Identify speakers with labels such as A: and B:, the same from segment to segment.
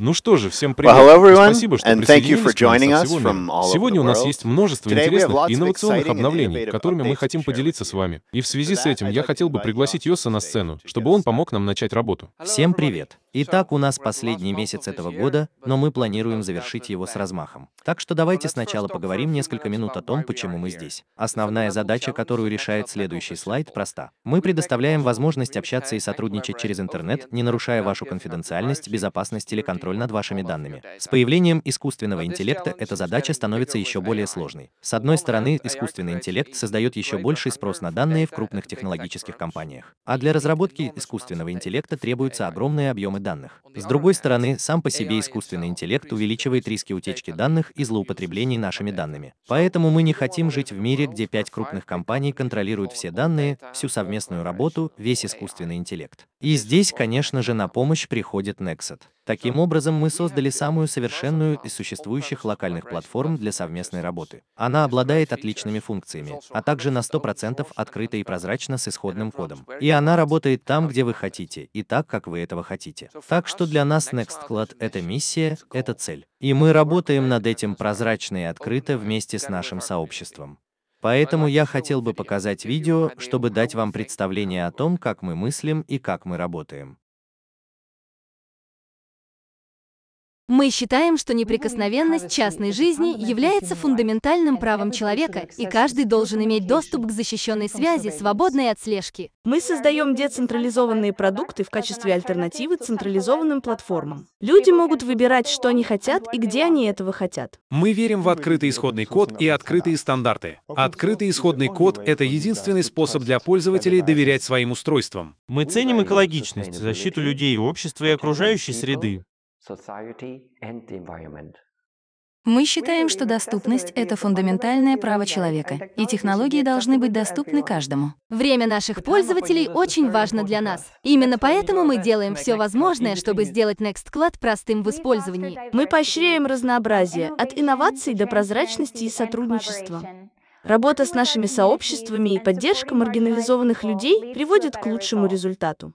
A: Ну что же, всем привет. Well, everyone, Спасибо, что присоединились к нам сегодня. Сегодня у нас есть множество интересных и инновационных обновлений, которыми мы хотим поделиться с вами. И в связи с этим я хотел бы пригласить Йоса на сцену, чтобы он помог нам начать работу. Всем привет. Итак, у
B: нас последний месяц этого года, но мы планируем завершить его с размахом. Так что давайте сначала поговорим несколько минут о том, почему мы здесь. Основная задача, которую решает следующий слайд, проста. Мы предоставляем возможность общаться и сотрудничать через интернет, не нарушая вашу конфиденциальность, безопасность или контроль над вашими данными. С появлением искусственного интеллекта эта задача становится еще более сложной. С одной стороны, искусственный интеллект создает еще больший спрос на данные в крупных технологических компаниях. А для разработки искусственного интеллекта требуются огромные объемы данных. С другой стороны, сам по себе искусственный интеллект увеличивает риски утечки данных и злоупотреблений нашими данными. Поэтому мы не хотим жить в мире, где пять крупных компаний контролируют все данные, всю совместную работу, весь искусственный интеллект. И здесь, конечно же, на помощь приходит Nexet. Таким образом, мы создали самую совершенную из существующих локальных платформ для совместной работы. Она обладает отличными функциями, а также на 100% открыта и прозрачна с исходным кодом. И она работает там, где вы хотите, и так, как вы этого хотите. Так что для нас NextCloud — это миссия, это цель. И мы работаем над этим прозрачно и открыто вместе с нашим сообществом. Поэтому я хотел бы показать видео, чтобы дать вам представление о том, как мы мыслим и как мы работаем.
C: Мы считаем, что ну, неприкосновенность частной жизни является фундаментальным правом человека, и каждый должен иметь доступ к защищенной связи, свободной от слежки.
D: Мы создаем децентрализованные продукты в качестве альтернативы централизованным платформам. Люди могут выбирать, что они хотят и где они этого хотят.
A: Мы верим в открытый исходный код и открытые стандарты. Открытый исходный код — это единственный способ для пользователей доверять своим устройствам. Мы ценим экологичность, защиту людей, общества и окружающей среды.
C: Мы считаем, что доступность — это фундаментальное право человека, и технологии должны быть доступны каждому. Время наших пользователей очень важно для нас. Именно поэтому мы делаем все возможное, чтобы сделать Nextcloud простым в использовании. Мы поощряем разнообразие, от инноваций до прозрачности
D: и сотрудничества. Работа с нашими сообществами и поддержка маргинализованных людей приводит к лучшему результату.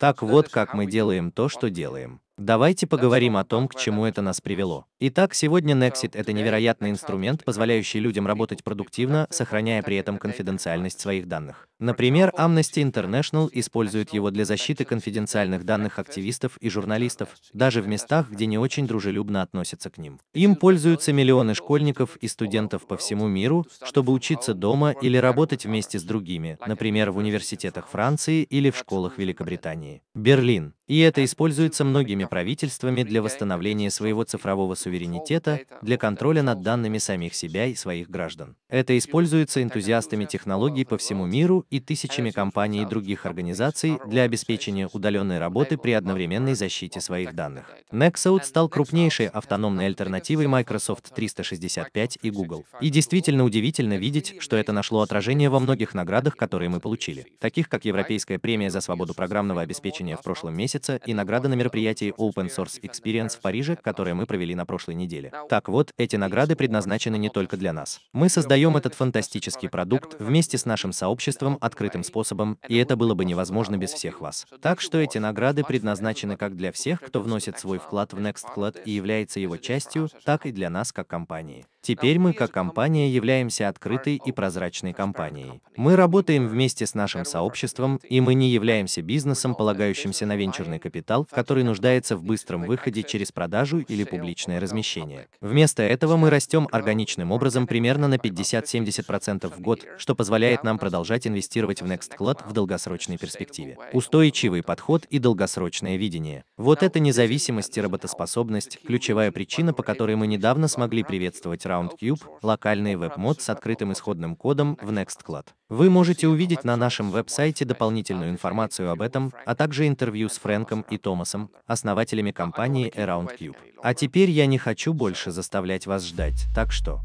B: Так вот как мы делаем то, что делаем. Давайте поговорим о том, к чему это нас привело. Итак, сегодня Nexit — это невероятный инструмент, позволяющий людям работать продуктивно, сохраняя при этом конфиденциальность своих данных. Например, Amnesty International использует его для защиты конфиденциальных данных активистов и журналистов, даже в местах, где не очень дружелюбно относятся к ним. Им пользуются миллионы школьников и студентов по всему миру, чтобы учиться дома или работать вместе с другими, например, в университетах Франции или в школах Великобритании. Берлин. И это используется многими правительствами для восстановления своего цифрового суверенитета суверенитета для контроля над данными самих себя и своих граждан. Это используется энтузиастами технологий по всему миру и тысячами компаний и других организаций для обеспечения удаленной работы при одновременной защите своих данных. Nexout стал крупнейшей автономной альтернативой Microsoft 365 и Google. И действительно удивительно видеть, что это нашло отражение во многих наградах, которые мы получили, таких как Европейская премия за свободу программного обеспечения в прошлом месяце и награда на мероприятии Open Source Experience в Париже, которое мы провели на прошлом прошлой неделе. Так вот, эти награды предназначены не только для нас. Мы создаем этот фантастический продукт вместе с нашим сообществом открытым способом, и это было бы невозможно без всех вас. Так что эти награды предназначены как для всех, кто вносит свой вклад в NextCloud и является его частью, так и для нас как компании. Теперь мы как компания являемся открытой и прозрачной компанией. Мы работаем вместе с нашим сообществом, и мы не являемся бизнесом, полагающимся на венчурный капитал, который нуждается в быстром выходе через продажу или публичное размещение. Вместо этого мы растем органичным образом примерно на 50-70% в год, что позволяет нам продолжать инвестировать в NextCloud в долгосрочной перспективе. Устойчивый подход и долгосрочное видение. Вот это независимость и работоспособность – ключевая причина, по которой мы недавно смогли приветствовать RoundCube, локальный веб-мод с открытым исходным кодом в NextCloud. Вы можете увидеть на нашем веб-сайте дополнительную информацию об этом, а также интервью с Фрэнком и Томасом, основателями компании AroundCube. А теперь я не хочу больше заставлять вас ждать, так что...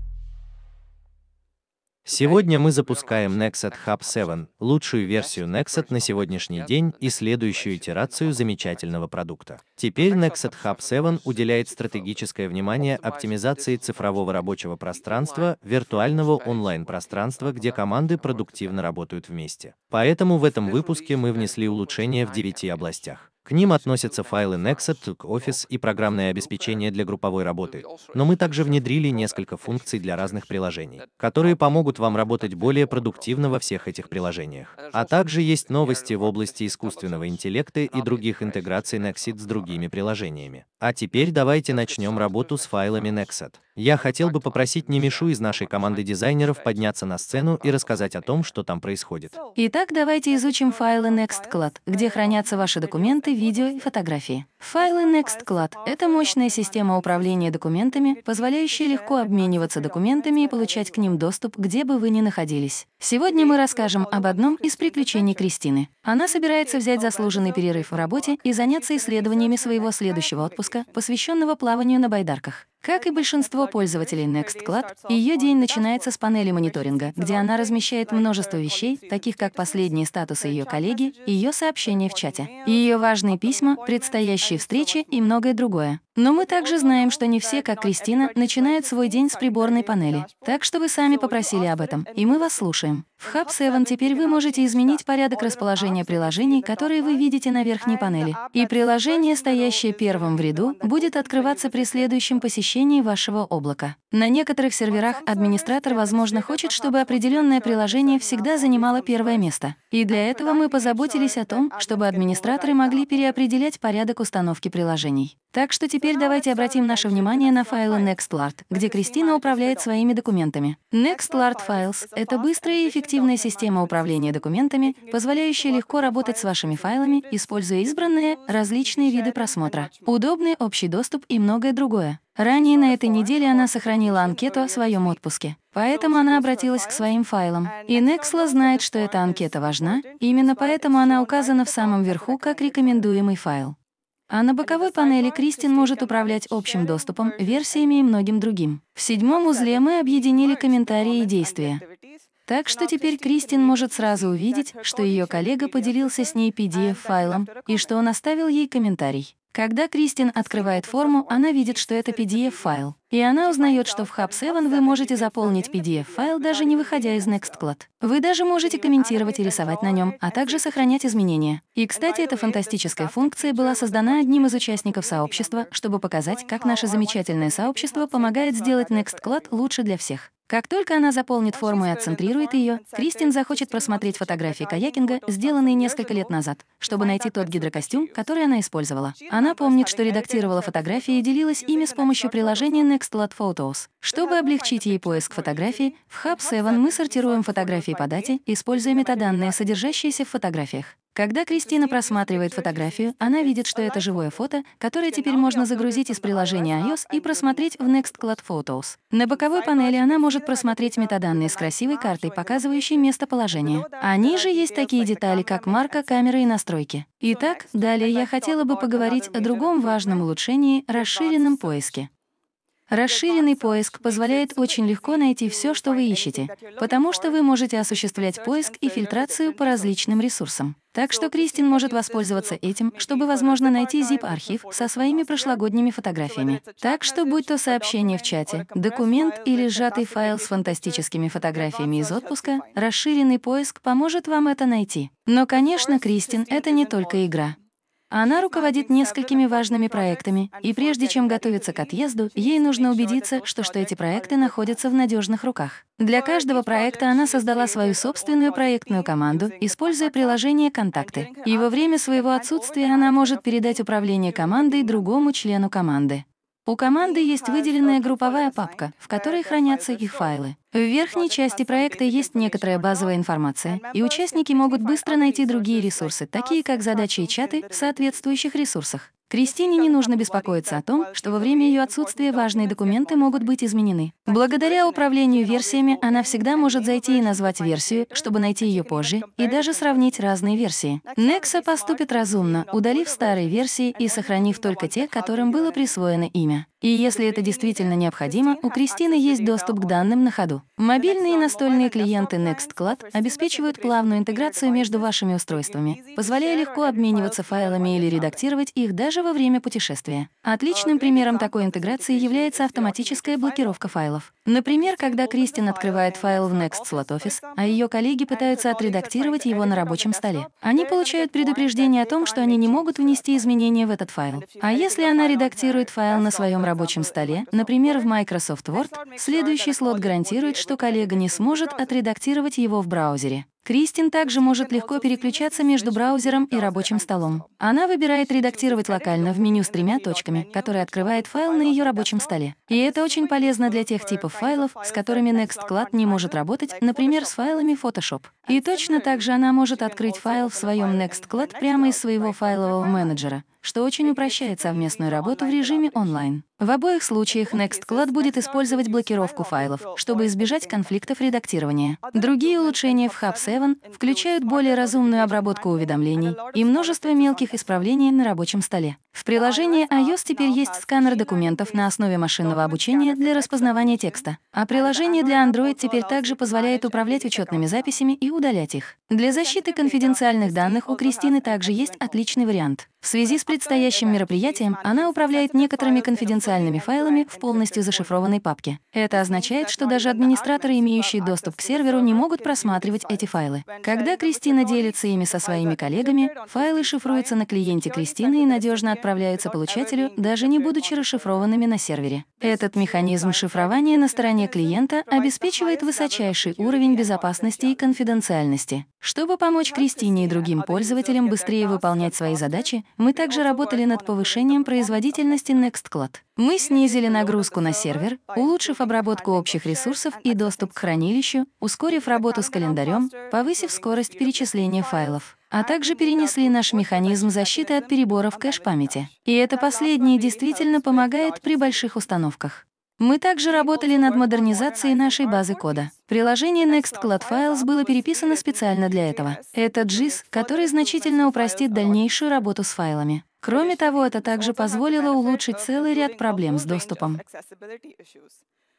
B: Сегодня мы запускаем Nexat Hub 7, лучшую версию Nexat на сегодняшний день и следующую итерацию замечательного продукта. Теперь Nexat Hub 7 уделяет стратегическое внимание оптимизации цифрового рабочего пространства, виртуального онлайн-пространства, где команды продуктивно работают вместе. Поэтому в этом выпуске мы внесли улучшения в 9 областях. К ним относятся файлы Nexet, Office и программное обеспечение для групповой работы. Но мы также внедрили несколько функций для разных приложений, которые помогут вам работать более продуктивно во всех этих приложениях. А также есть новости в области искусственного интеллекта и других интеграций Nexit с другими приложениями. А теперь давайте начнем работу с файлами Nexet. Я хотел бы попросить Немишу из нашей команды дизайнеров подняться на сцену и рассказать о том, что там происходит.
C: Итак, давайте изучим файлы Nextcloud, где хранятся ваши документы, видео и фотографии. Файлы Nextcloud — это мощная система управления документами, позволяющая легко обмениваться документами и получать к ним доступ, где бы вы ни находились. Сегодня мы расскажем об одном из приключений Кристины. Она собирается взять заслуженный перерыв в работе и заняться исследованиями своего следующего отпуска, посвященного плаванию на байдарках. Как и большинство пользователей Nextcloud, ее день начинается с панели мониторинга, где она размещает множество вещей, таких как последние статусы ее коллеги, ее сообщения в чате, ее важные письма, предстоящие встречи и многое другое. Но мы также знаем, что не все, как Кристина, начинают свой день с приборной панели. Так что вы сами попросили об этом, и мы вас слушаем. В Hub 7 теперь вы можете изменить порядок расположения приложений, которые вы видите на верхней панели. И приложение, стоящее первым в ряду, будет открываться при следующем посещении размещении вашего облака. На некоторых серверах администратор, возможно, хочет, чтобы определенное приложение всегда занимало первое место. И для этого мы позаботились о том, чтобы администраторы могли переопределять порядок установки приложений. Так что теперь давайте обратим наше внимание на файлы NextLart, где Кристина управляет своими документами. NextLart Files — это быстрая и эффективная система управления документами, позволяющая легко работать с вашими файлами, используя избранные различные виды просмотра, удобный общий доступ и многое другое. Ранее на этой неделе она сохранила анкету о своем отпуске, поэтому она обратилась к своим файлам. И Nexla знает, что эта анкета важна, именно поэтому она указана в самом верху как рекомендуемый файл. А на боковой панели Кристин может управлять общим доступом, версиями и многим другим. В седьмом узле мы объединили комментарии и действия. Так что теперь Кристин может сразу увидеть, что ее коллега поделился с ней PDF-файлом и что он оставил ей комментарий. Когда Кристин открывает форму, она видит, что это PDF-файл. И она узнает, что в Hub 7 вы можете заполнить PDF-файл, даже не выходя из Nextcloud. Вы даже можете комментировать и рисовать на нем, а также сохранять изменения. И, кстати, эта фантастическая функция была создана одним из участников сообщества, чтобы показать, как наше замечательное сообщество помогает сделать Nextcloud лучше для всех. Как только она заполнит форму и отцентрирует ее, Кристин захочет просмотреть фотографии каякинга, сделанные несколько лет назад, чтобы найти тот гидрокостюм, который она использовала. Она помнит, что редактировала фотографии и делилась ими с помощью приложения Nextlat Photos. Чтобы облегчить ей поиск фотографий, в Hub 7 мы сортируем фотографии по дате, используя метаданные, содержащиеся в фотографиях. Когда Кристина просматривает фотографию, она видит, что это живое фото, которое теперь можно загрузить из приложения iOS и просмотреть в Nextcloud Photos. На боковой панели она может просмотреть метаданные с красивой картой, показывающей местоположение. А ниже есть такие детали, как марка, камеры и настройки. Итак, далее я хотела бы поговорить о другом важном улучшении — расширенном поиске. Расширенный поиск позволяет очень легко найти все, что вы ищете, потому что вы можете осуществлять поиск и фильтрацию по различным ресурсам. Так что Кристин может воспользоваться этим, чтобы, возможно, найти zip-архив со своими прошлогодними фотографиями. Так что будь то сообщение в чате, документ или сжатый файл с фантастическими фотографиями из отпуска, расширенный поиск поможет вам это найти. Но, конечно, Кристин — это не только игра. Она руководит несколькими важными проектами, и прежде чем готовиться к отъезду, ей нужно убедиться, что, что эти проекты находятся в надежных руках. Для каждого проекта она создала свою собственную проектную команду, используя приложение «Контакты». И во время своего отсутствия она может передать управление командой другому члену команды. У команды есть выделенная групповая папка, в которой хранятся их файлы. В верхней части проекта есть некоторая базовая информация, и участники могут быстро найти другие ресурсы, такие как задачи и чаты, в соответствующих ресурсах. Кристине не нужно беспокоиться о том, что во время ее отсутствия важные документы могут быть изменены. Благодаря управлению версиями она всегда может зайти и назвать версию, чтобы найти ее позже, и даже сравнить разные версии. Nexa поступит разумно, удалив старые версии и сохранив только те, которым было присвоено имя. И если это действительно необходимо, у Кристины есть доступ к данным на ходу. Мобильные и настольные клиенты NextCloud обеспечивают плавную интеграцию между вашими устройствами, позволяя легко обмениваться файлами или редактировать их даже даже во время путешествия. Отличным а, примером такой интеграции является автоматическая блокировка файлов. Например, когда Кристин открывает файл в Next Slot Office, а ее коллеги пытаются отредактировать его на рабочем столе. Они получают предупреждение о том, что они не могут внести изменения в этот файл. А если она редактирует файл на своем рабочем столе, например, в Microsoft Word, следующий слот гарантирует, что коллега не сможет отредактировать его в браузере. Кристин также может легко переключаться между браузером и рабочим столом. Она выбирает «Редактировать локально» в меню с тремя точками, которое открывает файл на ее рабочем столе. И это очень полезно для тех типов файлов, с которыми Nextcloud не может работать, например, с файлами Photoshop. И точно так же она может открыть файл в своем Nextcloud прямо из своего файлового менеджера, что очень упрощает совместную работу в режиме онлайн. В обоих случаях Nextcloud будет использовать блокировку файлов, чтобы избежать конфликтов редактирования. Другие улучшения в Hub 7 включают более разумную обработку уведомлений и множество мелких исправлений на рабочем столе. В приложении iOS теперь есть сканер документов на основе машинного обучения для распознавания текста, а приложение для Android теперь также позволяет управлять учетными записями и удалять их. Для защиты конфиденциальных данных у Кристины также есть отличный вариант. В связи с предстоящим мероприятием она управляет некоторыми конфиденциальными уникальными файлами в полностью зашифрованной папке. Это означает, что даже администраторы, имеющие доступ к серверу, не могут просматривать эти файлы. Когда Кристина делится ими со своими коллегами, файлы шифруются на клиенте Кристины и надежно отправляются получателю, даже не будучи расшифрованными на сервере. Этот механизм шифрования на стороне клиента обеспечивает высочайший уровень безопасности и конфиденциальности. Чтобы помочь Кристине и другим пользователям быстрее выполнять свои задачи, мы также работали над повышением производительности NextCloud. Мы снизили нагрузку на сервер, улучшив обработку общих ресурсов и доступ к хранилищу, ускорив работу с календарем, повысив скорость перечисления файлов, а также перенесли наш механизм защиты от переборов кэш-памяти. И это последнее действительно помогает при больших установках. Мы также работали над модернизацией нашей базы кода. Приложение Nextcloud Files было переписано специально для этого. Это Gis, который значительно упростит дальнейшую работу с файлами. Кроме того, это также позволило улучшить целый ряд проблем с доступом.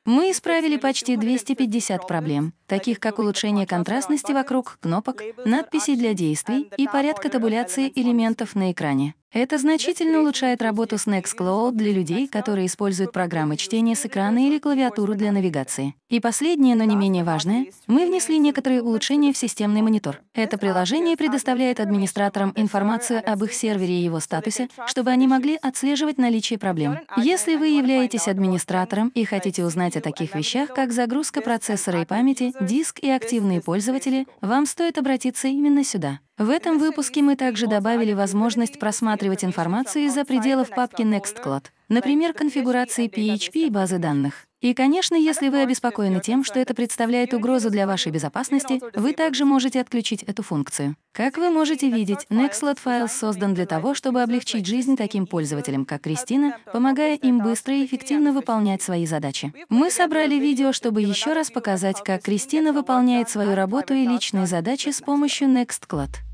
C: Мы исправили почти 250 проблем, таких как улучшение контрастности вокруг кнопок, надписей для действий и порядка табуляции элементов на экране. Это значительно улучшает работу с Nextcloud для людей, которые используют программы чтения с экрана или клавиатуру для навигации. И последнее, но не менее важное, мы внесли некоторые улучшения в системный монитор. Это приложение предоставляет администраторам информацию об их сервере и его статусе, чтобы они могли отслеживать наличие проблем. Если вы являетесь администратором и хотите узнать о таких вещах, как загрузка процессора и памяти, диск и активные пользователи, вам стоит обратиться именно сюда. В этом выпуске мы также добавили возможность просматривать информацию из-за пределов папки Nextcloud, например, конфигурации PHP и базы данных. И, конечно, если вы обеспокоены тем, что это представляет угрозу для вашей безопасности, вы также можете отключить эту функцию. Как вы можете видеть, Nextcloud файл создан для того, чтобы облегчить жизнь таким пользователям, как Кристина, помогая им быстро и эффективно выполнять свои задачи. Мы собрали видео, чтобы еще раз показать, как Кристина выполняет свою работу и личные задачи с помощью Nextcloud.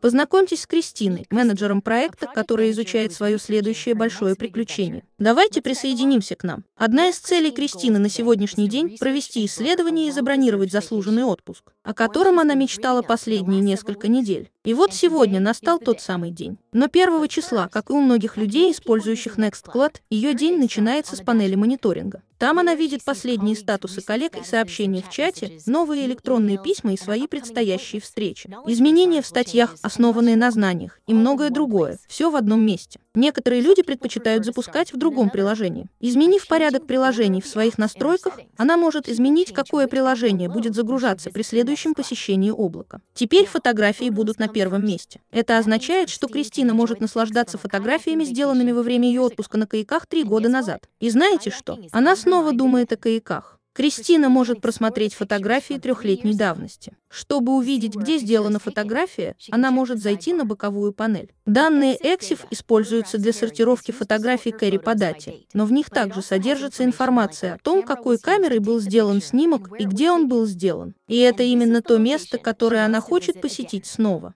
D: Познакомьтесь с Кристиной, менеджером проекта, который изучает свое следующее большое приключение. Давайте присоединимся к нам. Одна из целей Кристины на сегодняшний день – провести исследование и забронировать заслуженный отпуск, о котором она мечтала последние несколько недель. И вот сегодня настал тот самый день. Но первого числа, как и у многих людей, использующих NextCloud, ее день начинается с панели мониторинга. Там она видит последние статусы коллег и сообщения в чате, новые электронные письма и свои предстоящие встречи, изменения в статьях, основанные на знаниях, и многое другое, все в одном месте. Некоторые люди предпочитают запускать в другом приложении. Изменив порядок приложений в своих настройках, она может изменить, какое приложение будет загружаться при следующем посещении облака. Теперь фотографии будут на первом месте. Это означает, что Кристина может наслаждаться фотографиями, сделанными во время ее отпуска на каяках три года назад. И знаете что? Она с снова думает о каяках. Кристина может просмотреть фотографии трехлетней давности. Чтобы увидеть, где сделана фотография, она может зайти на боковую панель. Данные EXIF используются для сортировки фотографий Кэрри по дате, но в них также содержится информация о том, какой камерой был сделан снимок и где он был сделан. И это именно то место, которое она хочет посетить снова.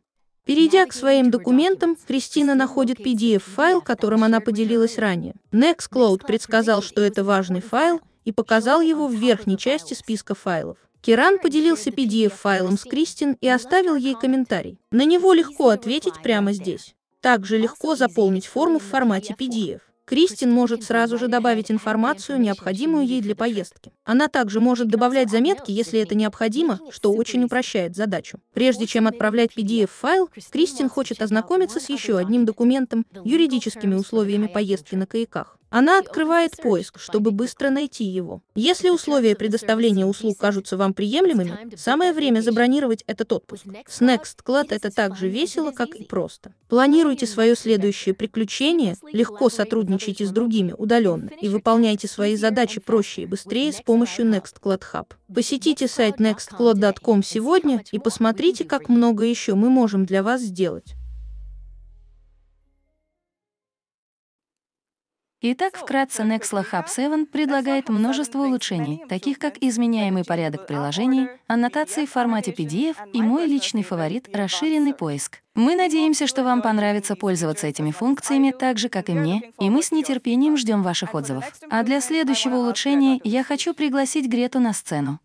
D: Перейдя к своим документам, Кристина находит PDF-файл, которым она поделилась ранее. Nextcloud предсказал, что это важный файл, и показал его в верхней части списка файлов. Киран поделился PDF-файлом с Кристин и оставил ей комментарий. На него легко ответить прямо здесь. Также легко заполнить форму в формате PDF. Кристин может сразу же добавить информацию, необходимую ей для поездки. Она также может добавлять заметки, если это необходимо, что очень упрощает задачу. Прежде чем отправлять PDF-файл, Кристин хочет ознакомиться с еще одним документом – юридическими условиями поездки на каяках. Она открывает поиск, чтобы быстро найти его. Если условия предоставления услуг кажутся вам приемлемыми, самое время забронировать этот отпуск. С Next это так же весело, как и просто. Планируйте свое следующее приключение, легко сотрудничайте с другими удаленно и выполняйте свои задачи проще и быстрее с помощью Next Cloud Hub. Посетите сайт nextcloud.com сегодня и посмотрите, как много еще мы можем
C: для вас сделать. Итак, вкратце Nexla Hub 7 предлагает множество улучшений, таких как изменяемый порядок приложений, аннотации в формате PDF и мой личный фаворит — расширенный поиск. Мы надеемся, что вам понравится пользоваться этими функциями так же, как и мне, и мы с нетерпением ждем ваших отзывов. А для следующего улучшения я хочу пригласить Грету на сцену.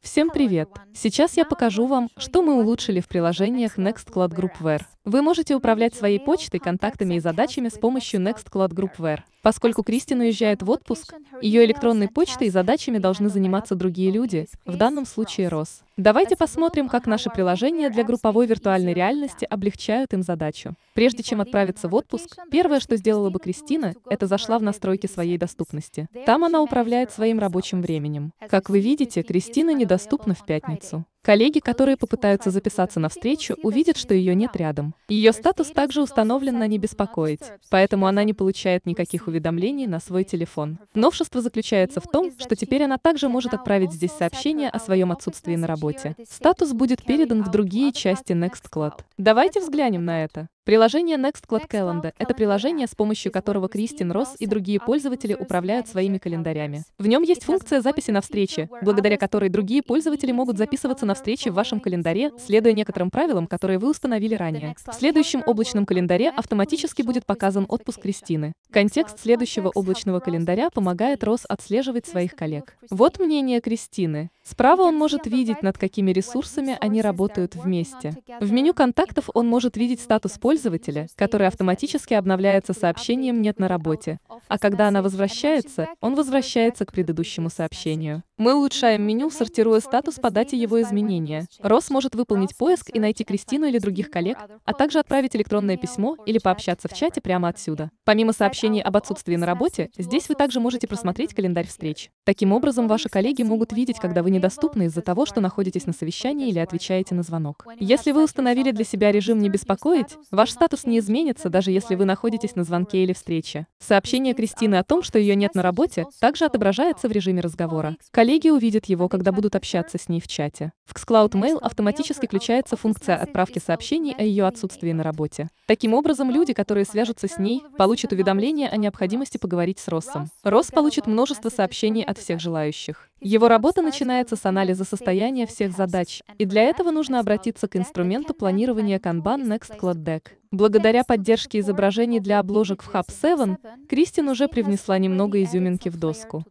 C: Всем привет! Сейчас я покажу вам, что мы улучшили в приложениях
E: Nextcloud Groupware. Вы можете управлять своей почтой, контактами и задачами с помощью Nextcloud Groupware. Поскольку Кристин уезжает в отпуск, ее электронной почтой и задачами должны заниматься другие люди, в данном случае Рос. Давайте посмотрим, как наши приложения для групповой виртуальной реальности облегчают им задачу. Прежде чем отправиться в отпуск, первое, что сделала бы Кристина, это зашла в настройки своей доступности. Там она управляет своим рабочим временем. Как вы видите, Кристина недоступна в пятницу. Коллеги, которые попытаются записаться на встречу, увидят, что ее нет рядом. Ее статус также установлен на «не беспокоить», поэтому она не получает никаких уведомлений на свой телефон. Новшество заключается в том, что теперь она также может отправить здесь сообщение о своем отсутствии на работе. Статус будет передан в другие части NextCloud. Давайте взглянем на это. Приложение Nextcloud Cloud Calendar – это приложение, с помощью которого Кристин Росс и другие пользователи управляют своими календарями. В нем есть функция записи на встречи, благодаря которой другие пользователи могут записываться на встречи в вашем календаре, следуя некоторым правилам, которые вы установили ранее. В следующем облачном календаре автоматически будет показан отпуск Кристины. Контекст следующего облачного календаря помогает Росс отслеживать своих коллег. Вот мнение Кристины. Справа он может видеть, над какими ресурсами они работают вместе. В меню контактов он может видеть статус пользователя, пользователя, которая автоматически обновляется сообщением «нет на работе», а когда она возвращается, он возвращается к предыдущему сообщению. Мы улучшаем меню, сортируя статус по дате его изменения. Рос может выполнить поиск и найти Кристину или других коллег, а также отправить электронное письмо или пообщаться в чате прямо отсюда. Помимо сообщений об отсутствии на работе, здесь вы также можете просмотреть календарь встреч. Таким образом, ваши коллеги могут видеть, когда вы недоступны из-за того, что находитесь на совещании или отвечаете на звонок. Если вы установили для себя режим «не беспокоить», ваш статус не изменится, даже если вы находитесь на звонке или встрече. Сообщение Кристины о том, что ее нет на работе, также отображается в режиме разговора. Коллеги увидят его, когда будут общаться с ней в чате. В Xcloud Mail автоматически включается функция отправки сообщений о ее отсутствии на работе. Таким образом, люди, которые свяжутся с ней, получат уведомление о необходимости поговорить с Россом. Росс получит множество сообщений от всех желающих. Его работа начинается с анализа состояния всех задач, и для этого нужно обратиться к инструменту планирования Kanban Nextcloud Deck. Благодаря поддержке изображений для обложек в Hub 7, Кристин уже привнесла немного изюминки в доску.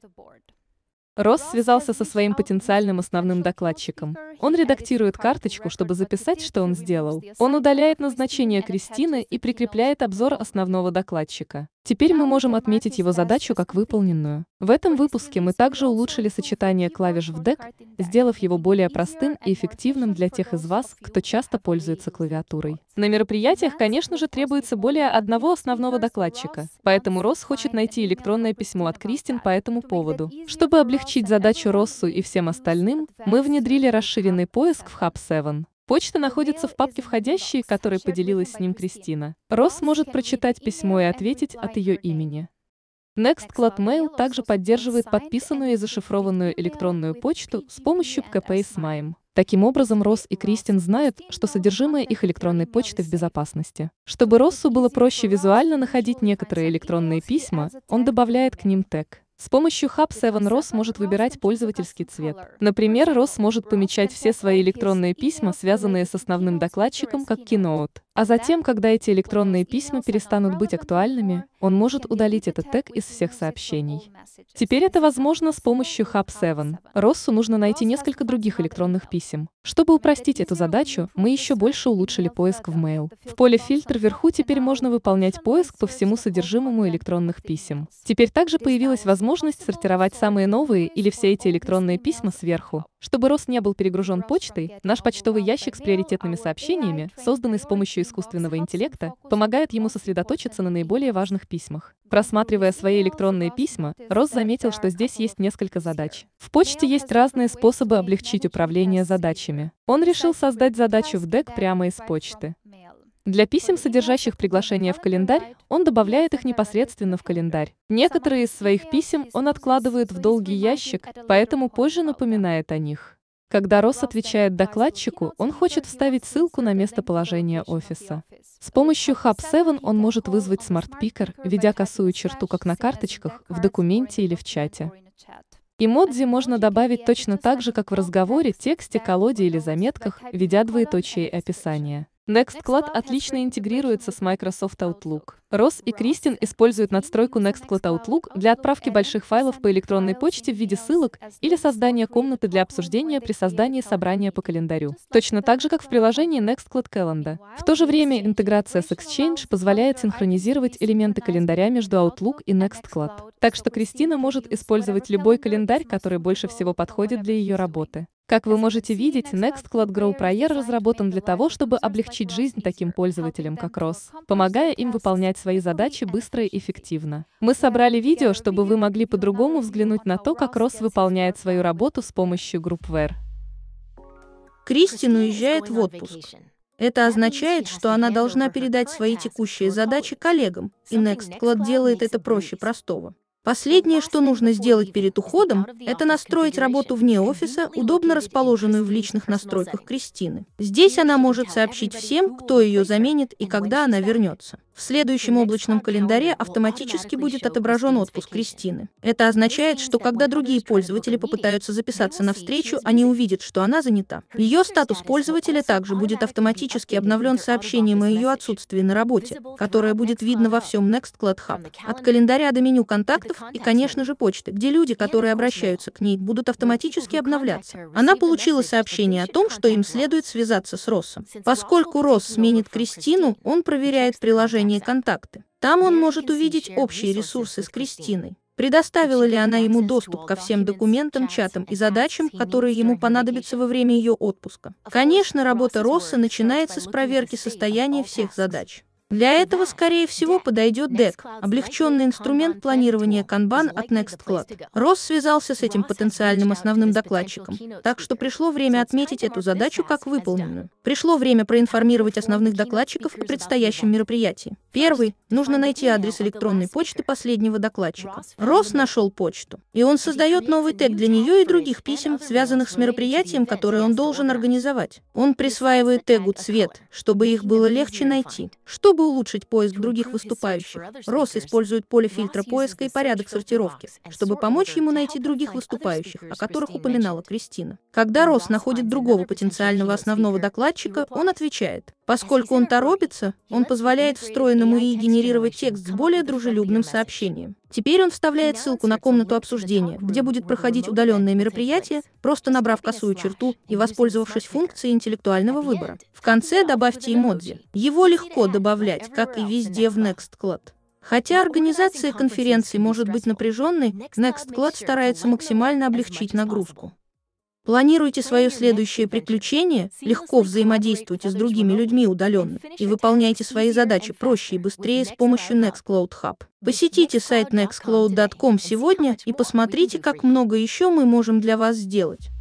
E: Росс связался со своим потенциальным основным докладчиком. Он редактирует карточку, чтобы записать, что он сделал. Он удаляет назначение Кристины и прикрепляет обзор основного докладчика. Теперь мы можем отметить его задачу как выполненную. В этом выпуске мы также улучшили сочетание клавиш в DEC, сделав его более простым и эффективным для тех из вас, кто часто пользуется клавиатурой. На мероприятиях, конечно же, требуется более одного основного докладчика, поэтому Росс хочет найти электронное письмо от Кристин по этому поводу. Чтобы облегчить задачу Россу и всем остальным, мы внедрили расширенный поиск в Hub 7. Почта находится в папке «Входящие», которой поделилась с ним Кристина. Росс может прочитать письмо и ответить от ее имени. Nextcloud Mail также поддерживает подписанную и зашифрованную электронную почту с помощью КП и СМАИМ. Таким образом, Росс и Кристин знают, что содержимое их электронной почты в безопасности. Чтобы Россу было проще визуально находить некоторые электронные письма, он добавляет к ним тег. С помощью Hub 7 Рос может выбирать пользовательский цвет. Например, Рос может помечать все свои электронные письма, связанные с основным докладчиком, как Keynote. А затем, когда эти электронные письма перестанут быть актуальными, он может удалить этот тег из всех сообщений. Теперь это возможно с помощью Hub7. Россу нужно найти несколько других электронных писем. Чтобы упростить эту задачу, мы еще больше улучшили поиск в Mail. В поле «Фильтр» вверху теперь можно выполнять поиск по всему содержимому электронных писем. Теперь также появилась возможность сортировать самые новые или все эти электронные письма сверху. Чтобы рост не был перегружен почтой, наш почтовый ящик с приоритетными а сообщениями, созданный с помощью искусственного интеллекта, помогает ему сосредоточиться на наиболее важных письмах. Просматривая свои электронные письма, Рос заметил, что здесь есть несколько задач. В почте есть разные способы облегчить управление задачами. Он решил создать задачу в ДЭК прямо из почты. Для писем, содержащих приглашение в календарь, он добавляет их непосредственно в календарь. Некоторые из своих писем он откладывает в долгий ящик, поэтому позже напоминает о них. Когда Росс отвечает докладчику, он хочет вставить ссылку на местоположение офиса. С помощью Hub 7 он может вызвать смарт-пикер, ведя косую черту как на карточках, в документе или в чате. Эмодзи можно добавить точно так же, как в разговоре, тексте, колоде или заметках, ведя двоеточие и описание. Nextcloud отлично интегрируется с Microsoft Outlook. Росс и Кристин используют надстройку Nextcloud Outlook для отправки больших файлов по электронной почте в виде ссылок или создания комнаты для обсуждения при создании собрания по календарю, точно так же, как в приложении Nextcloud Calendar. В то же время интеграция с Exchange позволяет синхронизировать элементы календаря между Outlook и Nextcloud. Так что Кристина может использовать любой календарь, который больше всего подходит для ее работы. Как вы можете видеть, Nextcloud Grow Prayer разработан для того, чтобы облегчить жизнь таким пользователям, как Росс, помогая им выполнять свои задачи быстро и эффективно. Мы собрали видео, чтобы вы могли по-другому взглянуть на то, как Росс выполняет свою работу с помощью Groupware. Кристин уезжает в отпуск. Это
D: означает, что она должна передать свои текущие задачи коллегам, и Nextcloud делает это проще простого. Последнее, что нужно сделать перед уходом, это настроить работу вне офиса, удобно расположенную в личных настройках Кристины. Здесь она может сообщить всем, кто ее заменит и когда она вернется. В следующем облачном календаре автоматически будет отображен отпуск Кристины. Это означает, что когда другие пользователи попытаются записаться на встречу, они увидят, что она занята. Ее статус пользователя также будет автоматически обновлен сообщением о ее отсутствии на работе, которое будет видно во всем Nextcloud Hub. От календаря до меню контактов и, конечно же, почты, где люди, которые обращаются к ней, будут автоматически обновляться. Она получила сообщение о том, что им следует связаться с Россом. Поскольку Росс сменит Кристину, он проверяет приложение приложении «Контакты». Там он может увидеть общие ресурсы с Кристиной. Предоставила ли она ему доступ ко всем документам, чатам и задачам, которые ему понадобятся во время ее отпуска? А Конечно, работа Росса начинается с проверки состояния всех задач. Для этого, скорее всего, подойдет DEC, облегченный инструмент планирования Kanban от NextCloud. Росс связался с этим потенциальным основным докладчиком, так что пришло время отметить эту задачу как выполненную. Пришло время проинформировать основных докладчиков о предстоящем мероприятии. Первый – нужно найти адрес электронной почты последнего докладчика. Росс нашел почту, и он создает новый тег для нее и других писем, связанных с мероприятием, которое он должен организовать. Он присваивает тегу цвет, чтобы их было легче найти. Чтобы чтобы улучшить поиск других выступающих, Росс использует поле фильтра поиска и порядок сортировки, чтобы помочь ему найти других выступающих, о которых упоминала Кристина. Когда Росс находит другого потенциального основного докладчика, он отвечает Поскольку он торопится, он позволяет встроенному ИИ генерировать текст с более дружелюбным сообщением. Теперь он вставляет ссылку на комнату обсуждения, где будет проходить удаленное мероприятие, просто набрав косую черту и воспользовавшись функцией интеллектуального выбора. В конце добавьте эмодзи. Его легко добавлять, как и везде в NextCloud. Хотя организация конференции может быть напряженной, NextCloud старается максимально облегчить нагрузку. Планируете свое следующее приключение, легко взаимодействуйте с другими людьми удаленно и выполняйте свои задачи проще и быстрее с помощью Nextcloud Hub. Посетите сайт nextcloud.com сегодня и посмотрите, как много еще мы можем для вас сделать.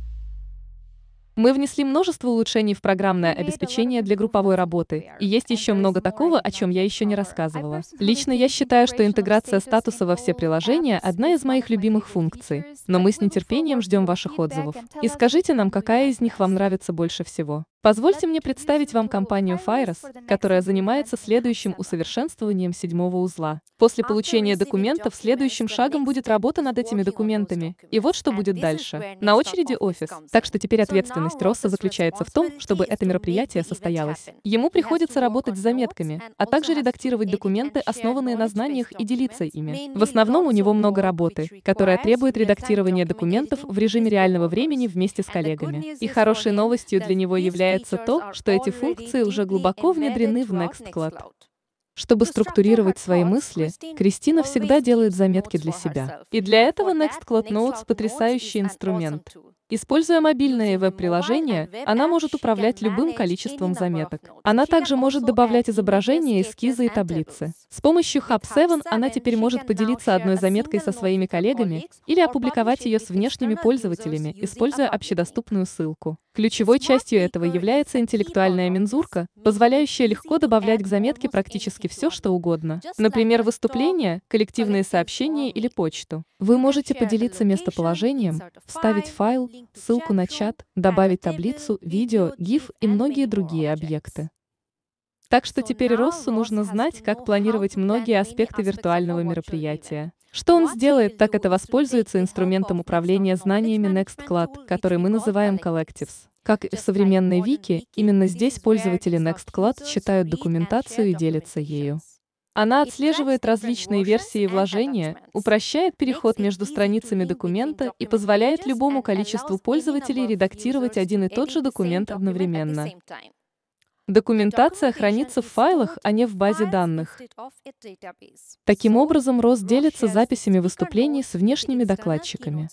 E: Мы внесли множество улучшений в программное обеспечение для групповой работы, и есть еще много такого, о чем я еще не рассказывала. Лично я считаю, что интеграция статуса во все приложения – одна из моих любимых функций, но мы с нетерпением ждем ваших отзывов. И скажите нам, какая из них вам нравится больше всего. Позвольте мне представить вам компанию Firos, которая занимается следующим усовершенствованием седьмого узла. После получения документов следующим шагом будет работа над этими документами. И вот что будет дальше. На очереди офис. Так что теперь ответственность Росса заключается в том, чтобы это мероприятие состоялось. Ему приходится работать с заметками, а также редактировать документы, основанные на знаниях, и делиться ими. В основном у него много работы, которая требует редактирования документов в режиме реального времени вместе с коллегами. И хорошей новостью для него является является то, что эти функции уже глубоко внедрены в Nextcloud. Чтобы структурировать свои мысли, Кристина всегда делает заметки для себя. И для этого Nextcloud Notes – потрясающий инструмент. Используя мобильное и веб-приложение, она может управлять любым количеством заметок. Она также может добавлять изображения, эскизы и таблицы. С помощью Hub 7 она теперь может поделиться одной заметкой со своими коллегами или опубликовать ее с внешними пользователями, используя общедоступную ссылку. Ключевой частью этого является интеллектуальная мензурка, ну, позволяющая легко добавлять к заметке практически все, что угодно. Например, выступления, коллективные сообщения или почту. Вы можете поделиться местоположением, вставить файл, ссылку на чат, добавить таблицу, видео, GIF и многие другие объекты. Так что теперь Россу нужно знать, как планировать многие аспекты виртуального мероприятия. Что он сделает, так это воспользуется инструментом управления знаниями NextCloud, который мы называем Collectives. Как и в современной Вики, именно здесь пользователи NextCloud читают документацию и делятся ею. Она отслеживает различные версии вложения, упрощает переход между страницами документа и позволяет любому количеству пользователей редактировать один и тот же документ одновременно. Документация хранится в файлах, а не в базе данных. Таким образом, Рос делится записями выступлений с внешними докладчиками.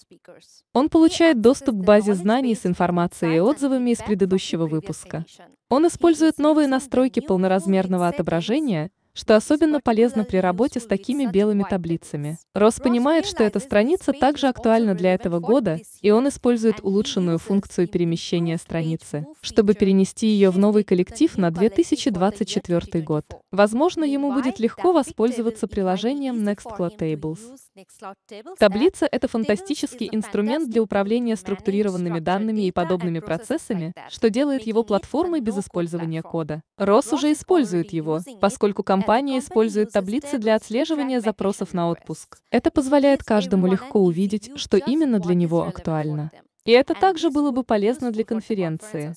E: Он получает доступ к базе знаний с информацией и отзывами из предыдущего выпуска. Он использует новые настройки полноразмерного отображения что особенно полезно при работе с такими белыми таблицами. Рос понимает, что эта страница также актуальна для этого года, и он использует улучшенную функцию перемещения страницы, чтобы перенести ее в новый коллектив на 2024 год. Возможно, ему будет легко воспользоваться приложением Nextcloud Tables. Таблица — это фантастический инструмент для управления структурированными данными и подобными процессами, что делает его платформой без использования кода. Рос уже использует его, поскольку компания компания использует таблицы для отслеживания запросов на отпуск. Это позволяет каждому легко увидеть, что именно для него актуально. И это также было бы полезно для конференции.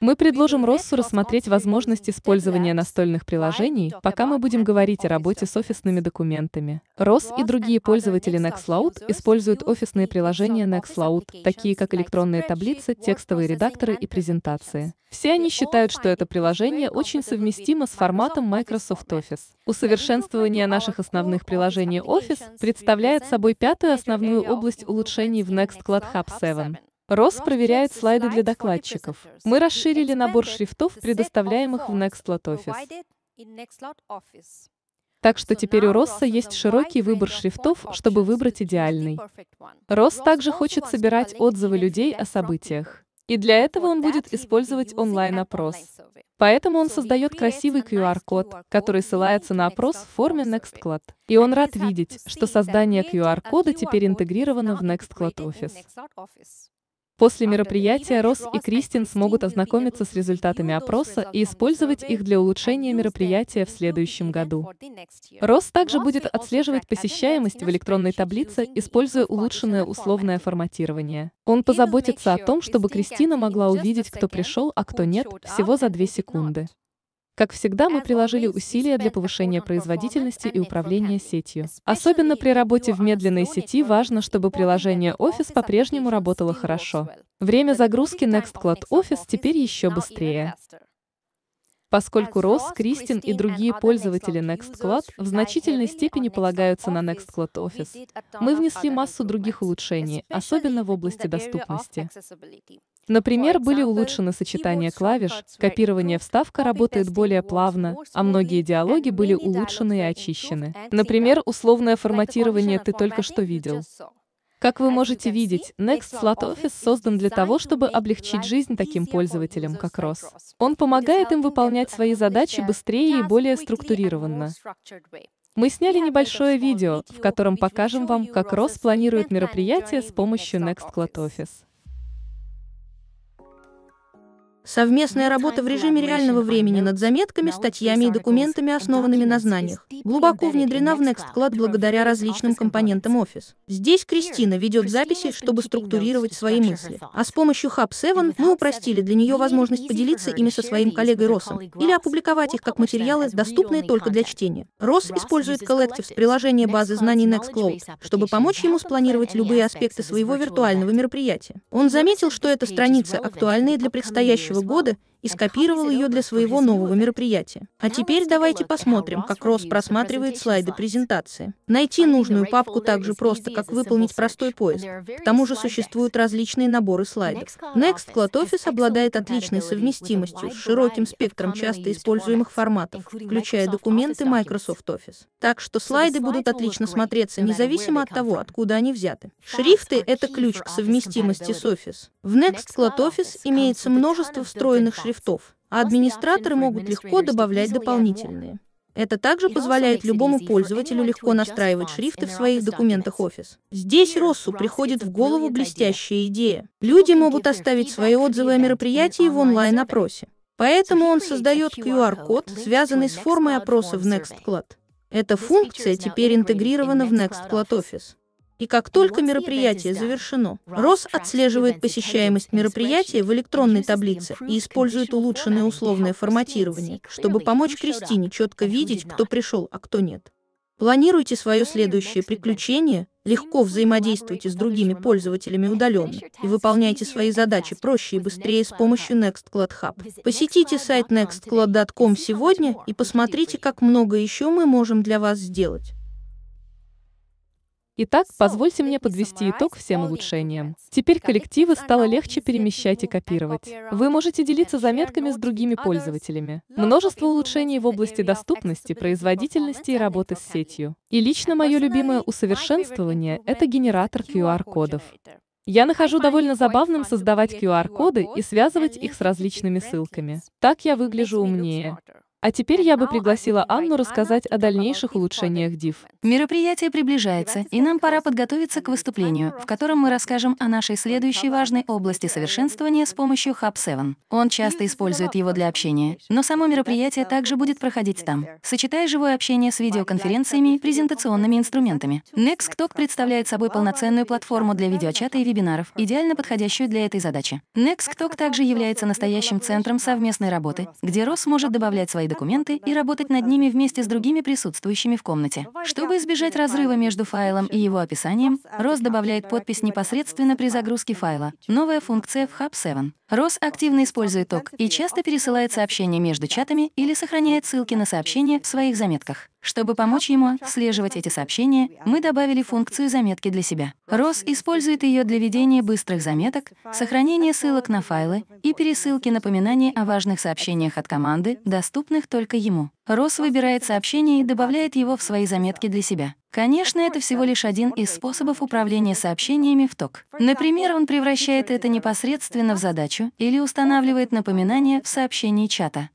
E: Мы предложим Россу рассмотреть возможность использования настольных приложений, пока мы будем говорить о работе с офисными документами. Росс и другие пользователи Nextcloud используют офисные приложения Nextcloud, такие как электронные таблицы, текстовые редакторы и презентации. Все они считают, что это приложение очень совместимо с форматом Microsoft Office. Усовершенствование наших основных приложений Office представляет собой пятую основную область улучшений в Nextcloud Hub 7. Рос проверяет слайды для докладчиков. Мы расширили набор шрифтов, предоставляемых в Nextlot Office. Так что теперь у Росса есть широкий выбор шрифтов, чтобы выбрать идеальный. Росс также хочет собирать отзывы людей о событиях. И для этого он будет использовать онлайн-опрос. Поэтому он создает красивый QR-код, который ссылается на опрос в форме Nextcloud. И он рад видеть, что создание QR-кода теперь интегрировано в Nextcloud Office. После мероприятия Росс и Кристин смогут ознакомиться с результатами опроса и использовать их для улучшения мероприятия в следующем году. Росс также будет отслеживать посещаемость в электронной таблице, используя улучшенное условное форматирование. Он позаботится о том, чтобы Кристина могла увидеть, кто пришел, а кто нет, всего за две секунды. Как всегда, мы приложили усилия для повышения производительности и управления сетью. Особенно при работе в медленной сети важно, чтобы приложение Office по-прежнему работало хорошо. Время загрузки Nextcloud Office теперь еще быстрее. Поскольку Росс, Кристин и другие пользователи Nextcloud в значительной степени полагаются на Nextcloud Office, мы внесли массу других улучшений, особенно в области доступности. Например, были улучшены сочетания клавиш, копирование вставка работает более плавно, а многие диалоги были улучшены и очищены. Например, условное форматирование ты только что видел. Как вы можете видеть, Next Slot Office создан для того, чтобы облегчить жизнь таким пользователям, как Рос. Он помогает им выполнять свои задачи быстрее и более структурированно. Мы сняли небольшое видео, в котором покажем вам, как Рос планирует мероприятие с помощью Next Cloud Office. Совместная работа в режиме реального времени над
D: заметками, статьями и документами, основанными на знаниях, глубоко внедрена в Nextcloud благодаря различным компонентам Office. Здесь Кристина ведет записи, чтобы структурировать свои мысли. А с помощью Hub 7 мы упростили для нее возможность поделиться ими со своим коллегой Россом или опубликовать их как материалы, доступные только для чтения. Росс использует Collectives, приложение базы знаний Nextcloud, чтобы помочь ему спланировать любые аспекты своего виртуального мероприятия. Он заметил, что эта страница актуальна и для предстоящего года и скопировал ее для своего нового мероприятия. А теперь давайте посмотрим, как Рос просматривает слайды презентации. Найти нужную папку так же просто, как выполнить простой поиск. К тому же существуют различные наборы слайдов. Nextcloud Office обладает отличной совместимостью с широким спектром часто используемых форматов, включая документы Microsoft Office. Так что слайды будут отлично смотреться независимо от того, откуда они взяты. Шрифты — это ключ к совместимости с Office. В Nextcloud Office имеется множество встроенных шрифтов, шрифтов, а администраторы могут легко добавлять дополнительные. Это также позволяет любому пользователю легко настраивать шрифты в своих документах Office. Здесь Россу приходит в голову блестящая идея. Люди могут оставить свои отзывы о мероприятии в онлайн-опросе. Поэтому он создает QR-код, э, связанный с формой опроса в NextCloud. Эта функция теперь интегрирована в NextCloud Office. И как только мероприятие завершено, РОС отслеживает посещаемость мероприятия в электронной таблице и использует улучшенное условное форматирование, чтобы помочь Кристине четко видеть, кто пришел, а кто нет. Планируйте свое следующее приключение, легко взаимодействуйте с другими пользователями удаленно и выполняйте свои задачи проще и быстрее с помощью Nextcloud Hub. Посетите сайт nextcloud.com сегодня и посмотрите, как много еще мы можем для вас сделать.
E: Итак, позвольте мне подвести итог всем улучшениям. Теперь коллективы стало легче перемещать и копировать. Вы можете делиться заметками с другими пользователями. Множество улучшений в области доступности, производительности и работы с сетью. И лично мое любимое усовершенствование – это генератор QR-кодов. Я нахожу довольно забавным создавать QR-коды и связывать их с различными ссылками. Так я выгляжу умнее.
C: А теперь я бы пригласила Анну рассказать о дальнейших улучшениях Div. Мероприятие приближается, и нам пора подготовиться к выступлению, в котором мы расскажем о нашей следующей важной области совершенствования с помощью Hub 7. Он часто использует его для общения, но само мероприятие также будет проходить там, сочетая живое общение с видеоконференциями и презентационными инструментами. NextTalk представляет собой полноценную платформу для видеочата и вебинаров, идеально подходящую для этой задачи. NextTalk также является настоящим центром совместной работы, где РОС может добавлять свои документы и работать над ними вместе с другими присутствующими в комнате. Чтобы избежать разрыва между файлом и его описанием, ROS добавляет подпись непосредственно при загрузке файла. Новая функция в Hub 7. ROS активно использует ТОК и часто пересылает сообщения между чатами или сохраняет ссылки на сообщения в своих заметках. Чтобы помочь ему слеживать эти сообщения, мы добавили функцию заметки для себя. Рос использует ее для ведения быстрых заметок, сохранения ссылок на файлы и пересылки напоминаний о важных сообщениях от команды, доступных только ему. Рос выбирает сообщение и добавляет его в свои заметки для себя. Конечно, это всего лишь один из способов управления сообщениями в ток. Например, он превращает это непосредственно в задачу или устанавливает напоминание в сообщении чата.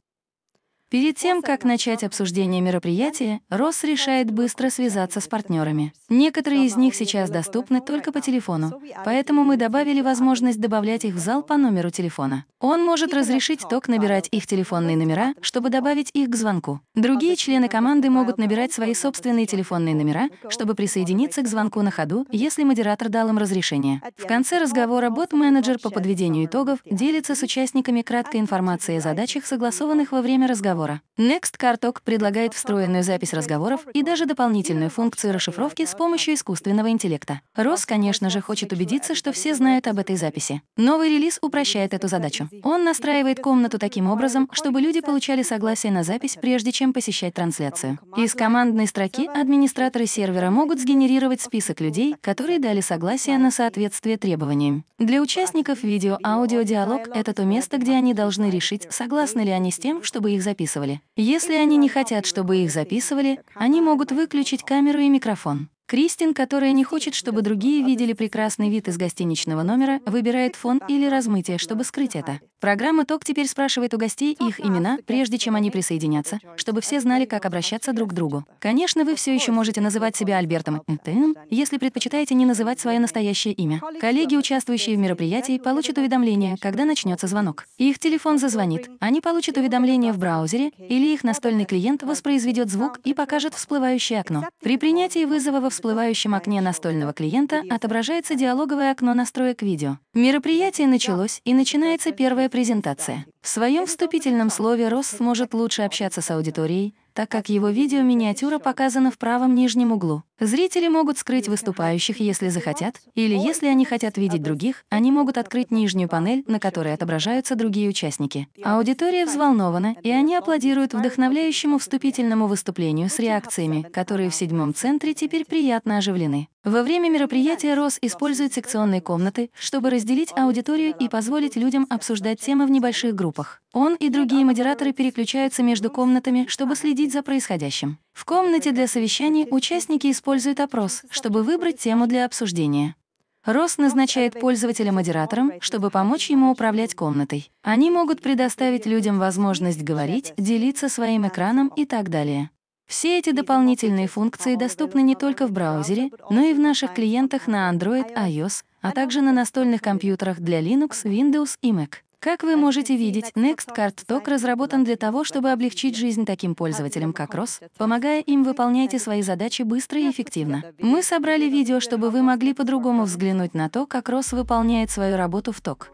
C: Перед тем, как начать обсуждение мероприятия, Росс решает быстро связаться с партнерами. Некоторые из них сейчас доступны только по телефону, поэтому мы добавили возможность добавлять их в зал по номеру телефона. Он может разрешить ТОК набирать их телефонные номера, чтобы добавить их к звонку. Другие члены команды могут набирать свои собственные телефонные номера, чтобы присоединиться к звонку на ходу, если модератор дал им разрешение. В конце разговора бот-менеджер по подведению итогов делится с участниками краткой информацией о задачах, согласованных во время разговора разговора. Next предлагает встроенную запись разговоров и даже дополнительную функцию расшифровки с помощью искусственного интеллекта. Рос, конечно же, хочет убедиться, что все знают об этой записи. Новый релиз упрощает эту задачу. Он настраивает комнату таким образом, чтобы люди получали согласие на запись, прежде чем посещать трансляцию. Из командной строки администраторы сервера могут сгенерировать список людей, которые дали согласие на соответствие требованиям. Для участников видео-аудиодиалог аудио диалог это то место, где они должны решить, согласны ли они с тем, чтобы их записывать записывали. Если они не хотят, чтобы их записывали, они могут выключить камеру и микрофон. Кристин, которая не хочет, чтобы другие видели прекрасный вид из гостиничного номера, выбирает фон или размытие, чтобы скрыть это. Программа ТОК теперь спрашивает у гостей их имена, прежде чем они присоединятся, чтобы все знали, как обращаться друг к другу. Конечно, вы все еще можете называть себя Альбертом М.Т.М., если предпочитаете не называть свое настоящее имя. Коллеги, участвующие в мероприятии, получат уведомление, когда начнется звонок. Их телефон зазвонит, они получат уведомление в браузере, или их настольный клиент воспроизведет звук и покажет всплывающее окно. При принятии вызова во всплывающем окне настольного клиента отображается диалоговое окно настроек видео. Мероприятие началось и начинается первая презентация. В своем вступительном слове Росс сможет лучше общаться с аудиторией, так как его видео-миниатюра показана в правом нижнем углу. Зрители могут скрыть выступающих, если захотят, или если они хотят видеть других, они могут открыть нижнюю панель, на которой отображаются другие участники. Аудитория взволнована, и они аплодируют вдохновляющему вступительному выступлению с реакциями, которые в седьмом центре теперь приятно оживлены. Во время мероприятия РОС использует секционные комнаты, чтобы разделить аудиторию и позволить людям обсуждать темы в небольших группах группах. Он и другие модераторы переключаются между комнатами, чтобы следить за происходящим. В комнате для совещаний участники используют опрос, чтобы выбрать тему для обсуждения. Рос назначает пользователя модератором, чтобы помочь ему управлять комнатой. Они могут предоставить людям возможность говорить, делиться своим экраном и так далее. Все эти дополнительные функции доступны не только в браузере, но и в наших клиентах на Android, iOS, а также на настольных компьютерах для Linux, Windows и Mac. Как вы можете видеть, Nextcard Talk разработан для того, чтобы облегчить жизнь таким пользователям, как Рос, помогая им выполнять свои задачи быстро и эффективно. Мы собрали видео, чтобы вы могли по-другому взглянуть на то, как Рос выполняет свою работу в ТОК.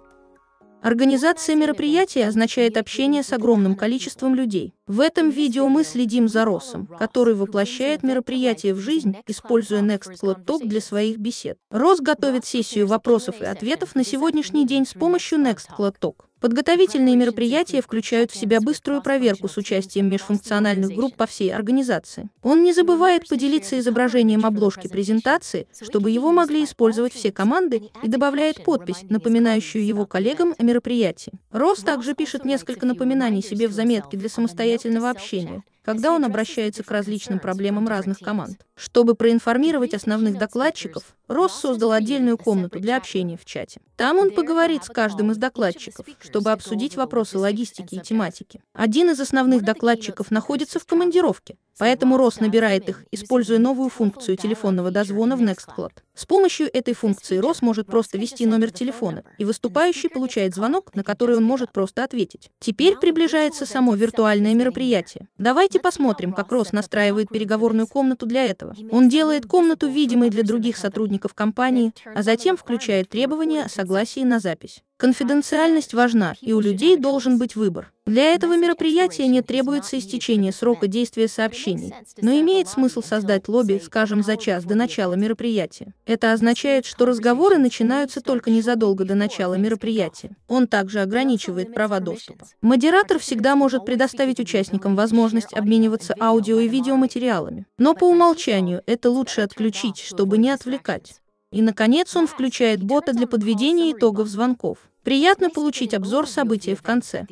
D: Организация мероприятия означает общение с огромным количеством людей. В этом видео мы следим за Росом, который воплощает мероприятие в жизнь, используя Nextcloud Talk для своих бесед. Рос готовит сессию вопросов и ответов на сегодняшний день с помощью Nextcloud Talk. Подготовительные мероприятия включают в себя быструю проверку с участием межфункциональных групп по всей организации. Он не забывает поделиться изображением обложки презентации, чтобы его могли использовать все команды, и добавляет подпись, напоминающую его коллегам о мероприятии. Росс также пишет несколько напоминаний себе в заметке для самостоятельного общения когда он обращается к различным проблемам разных команд. Чтобы проинформировать основных докладчиков, Росс создал отдельную комнату для общения в чате. Там он поговорит с а каждым из докладчиков, чтобы обсудить вопросы логистики и тематики. Один из основных докладчиков находится в командировке, Поэтому Рос набирает их, используя новую функцию телефонного дозвона в Nextcloud. С помощью этой функции Рос может просто ввести номер телефона, и выступающий получает звонок, на который он может просто ответить. Теперь приближается само виртуальное мероприятие. Давайте посмотрим, как Рос настраивает переговорную комнату для этого. Он делает комнату видимой для других сотрудников компании, а затем включает требования о согласии на запись. Конфиденциальность важна, и у людей должен быть выбор. Для этого мероприятия не требуется истечение срока действия сообщений, но имеет смысл создать лобби, скажем, за час до начала мероприятия. Это означает, что разговоры начинаются только незадолго до начала мероприятия. Он также ограничивает права доступа. Модератор всегда может предоставить участникам возможность обмениваться аудио и видеоматериалами, но по умолчанию это лучше отключить, чтобы не отвлекать. И, наконец, он включает бота для подведения итогов звонков. Приятно получить обзор событий в конце.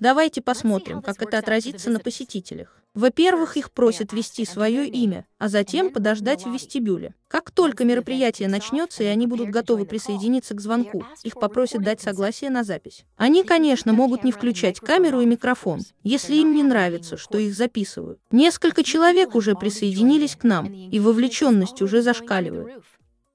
D: Давайте посмотрим, как это отразится на посетителях. Во-первых, их просят ввести свое имя, а затем подождать в вестибюле. Как только мероприятие начнется и они будут готовы присоединиться к звонку, их попросят дать согласие на запись. Они, конечно, могут не включать камеру и микрофон, если им не нравится, что их записывают. Несколько человек уже присоединились к нам, и вовлеченность уже зашкаливает.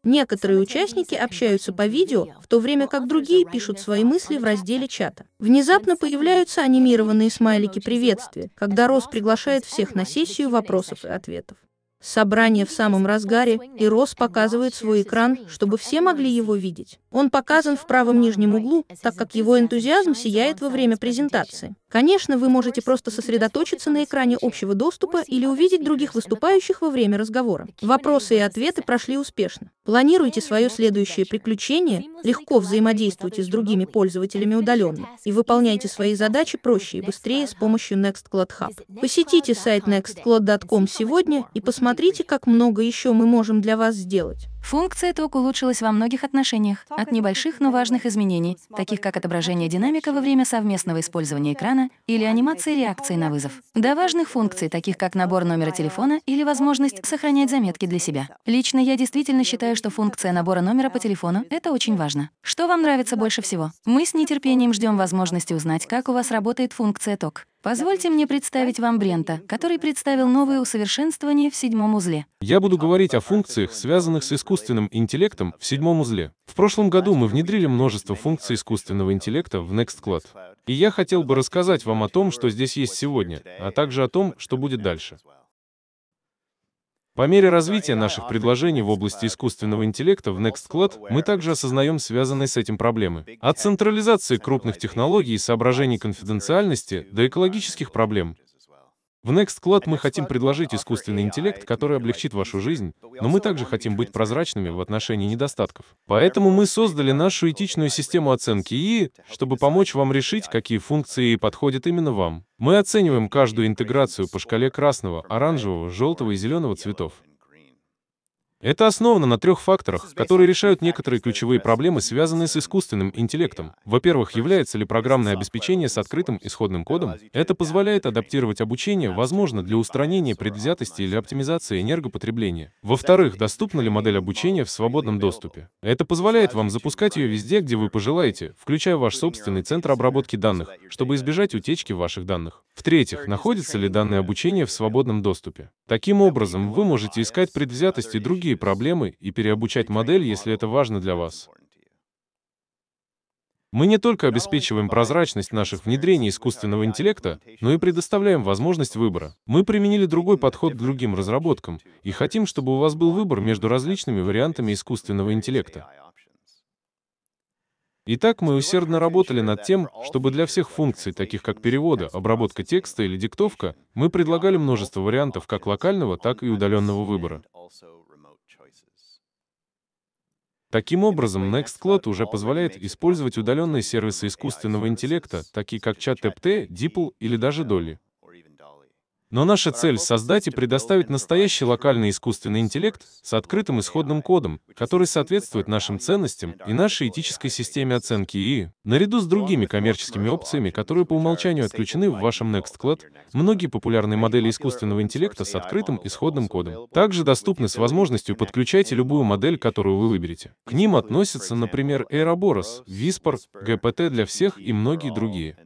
D: Некоторые участники общаются по видео, в то время как другие пишут свои мысли в разделе чата. Внезапно появляются анимированные смайлики приветствия, когда Рос приглашает всех на сессию вопросов и ответов. Собрание в самом разгаре, и Рос показывает свой экран, чтобы все могли его видеть. Он показан в правом нижнем углу, так как его энтузиазм сияет во время презентации. Конечно, вы можете просто сосредоточиться на экране общего доступа или увидеть других выступающих во время разговора. Вопросы и ответы прошли успешно. Планируйте свое следующее приключение, легко взаимодействуйте с другими пользователями удаленно и выполняйте свои задачи проще и быстрее с помощью Nextcloud Hub. Посетите сайт nextcloud.com сегодня и посмотрите, как много еще мы можем для
C: вас сделать. Функция ток улучшилась во многих отношениях, от небольших, но важных изменений, таких как отображение динамика во время совместного использования экрана или анимация реакции на вызов, до важных функций, таких как набор номера телефона или возможность сохранять заметки для себя. Лично я действительно считаю, что функция набора номера по телефону — это очень важно. Что вам нравится больше всего? Мы с нетерпением ждем возможности узнать, как у вас работает функция ток. Позвольте мне представить вам Брента, который представил новые усовершенствования в седьмом узле.
A: Я буду говорить о функциях, связанных с искусственным интеллектом в седьмом узле. В прошлом году мы внедрили множество функций искусственного интеллекта в Nextcloud. И я хотел бы рассказать вам о том, что здесь есть сегодня, а также о том, что будет дальше. По мере развития наших предложений в области искусственного интеллекта в NextCloud мы также осознаем связанные с этим проблемы. От централизации крупных технологий и соображений конфиденциальности до экологических проблем, в NextCloud мы хотим предложить искусственный интеллект, который облегчит вашу жизнь, но мы также хотим быть прозрачными в отношении недостатков. Поэтому мы создали нашу этичную систему оценки ИИ, чтобы помочь вам решить, какие функции подходят именно вам. Мы оцениваем каждую интеграцию по шкале красного, оранжевого, желтого и зеленого цветов. Это основано на трех факторах, которые решают некоторые ключевые проблемы, связанные с искусственным интеллектом. Во-первых, является ли программное обеспечение с открытым исходным кодом? Это позволяет адаптировать обучение, возможно, для устранения предвзятости или оптимизации энергопотребления. Во-вторых, доступна ли модель обучения в свободном доступе? Это позволяет вам запускать ее везде, где вы пожелаете, включая ваш собственный центр обработки данных, чтобы избежать утечки ваших данных. В-третьих, находится ли данное обучение в свободном доступе? Таким образом, вы можете искать предвзятости и другие другие проблемы и переобучать модель, если это важно для вас. Мы не только обеспечиваем прозрачность наших внедрений искусственного интеллекта, но и предоставляем возможность выбора. Мы применили другой подход к другим разработкам и хотим, чтобы у вас был выбор между различными вариантами искусственного интеллекта. Итак, мы усердно работали над тем, чтобы для всех функций, таких как перевода, обработка текста или диктовка, мы предлагали множество вариантов как локального, так и удаленного выбора. Таким образом, Nextcloud уже позволяет использовать удаленные сервисы искусственного интеллекта, такие как ChatGPT, DeepL или даже Dolly. Но наша цель — создать и предоставить настоящий локальный искусственный интеллект с открытым исходным кодом, который соответствует нашим ценностям и нашей этической системе оценки ИИ. Наряду с другими коммерческими опциями, которые по умолчанию отключены в вашем NextCloud, многие популярные модели искусственного интеллекта с открытым исходным кодом также доступны с возможностью подключать любую модель, которую вы выберете. К ним относятся, например, Aeroboros, Виспор, GPT для всех и многие другие.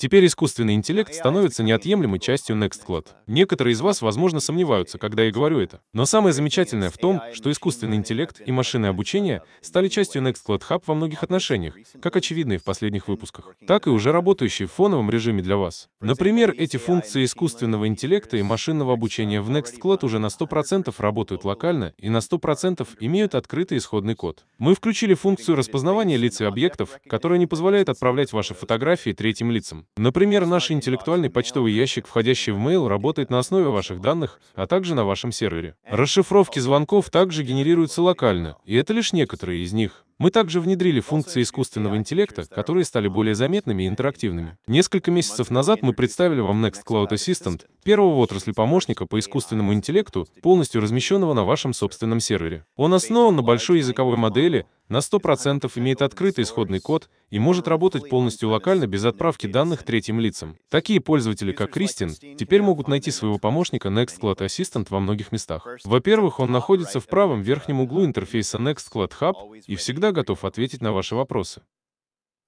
A: Теперь искусственный интеллект становится неотъемлемой частью Nextcloud. Некоторые из вас, возможно, сомневаются, когда я говорю это. Но самое замечательное в том, что искусственный интеллект и машины обучения стали частью Nextcloud Hub во многих отношениях, как очевидные в последних выпусках, так и уже работающие в фоновом режиме для вас. Например, эти функции искусственного интеллекта и машинного обучения в Nextcloud уже на 100% работают локально и на 100% имеют открытый исходный код. Мы включили функцию распознавания лиц и объектов, которая не позволяет отправлять ваши фотографии третьим лицам. Например, наш интеллектуальный почтовый ящик, входящий в Mail, работает на основе ваших данных, а также на вашем сервере. Расшифровки звонков также генерируются локально, и это лишь некоторые из них. Мы также внедрили функции искусственного интеллекта, которые стали более заметными и интерактивными. Несколько месяцев назад мы представили вам Nextcloud Assistant, первого в отрасли помощника по искусственному интеллекту, полностью размещенного на вашем собственном сервере. Он основан на большой языковой модели, на 100% имеет открытый исходный код и может работать полностью локально без отправки данных третьим лицам. Такие пользователи, как Кристин, теперь могут найти своего помощника Nextcloud Assistant во многих местах. Во-первых, он находится в правом верхнем углу интерфейса Nextcloud Hub и всегда всегда готов ответить на ваши вопросы.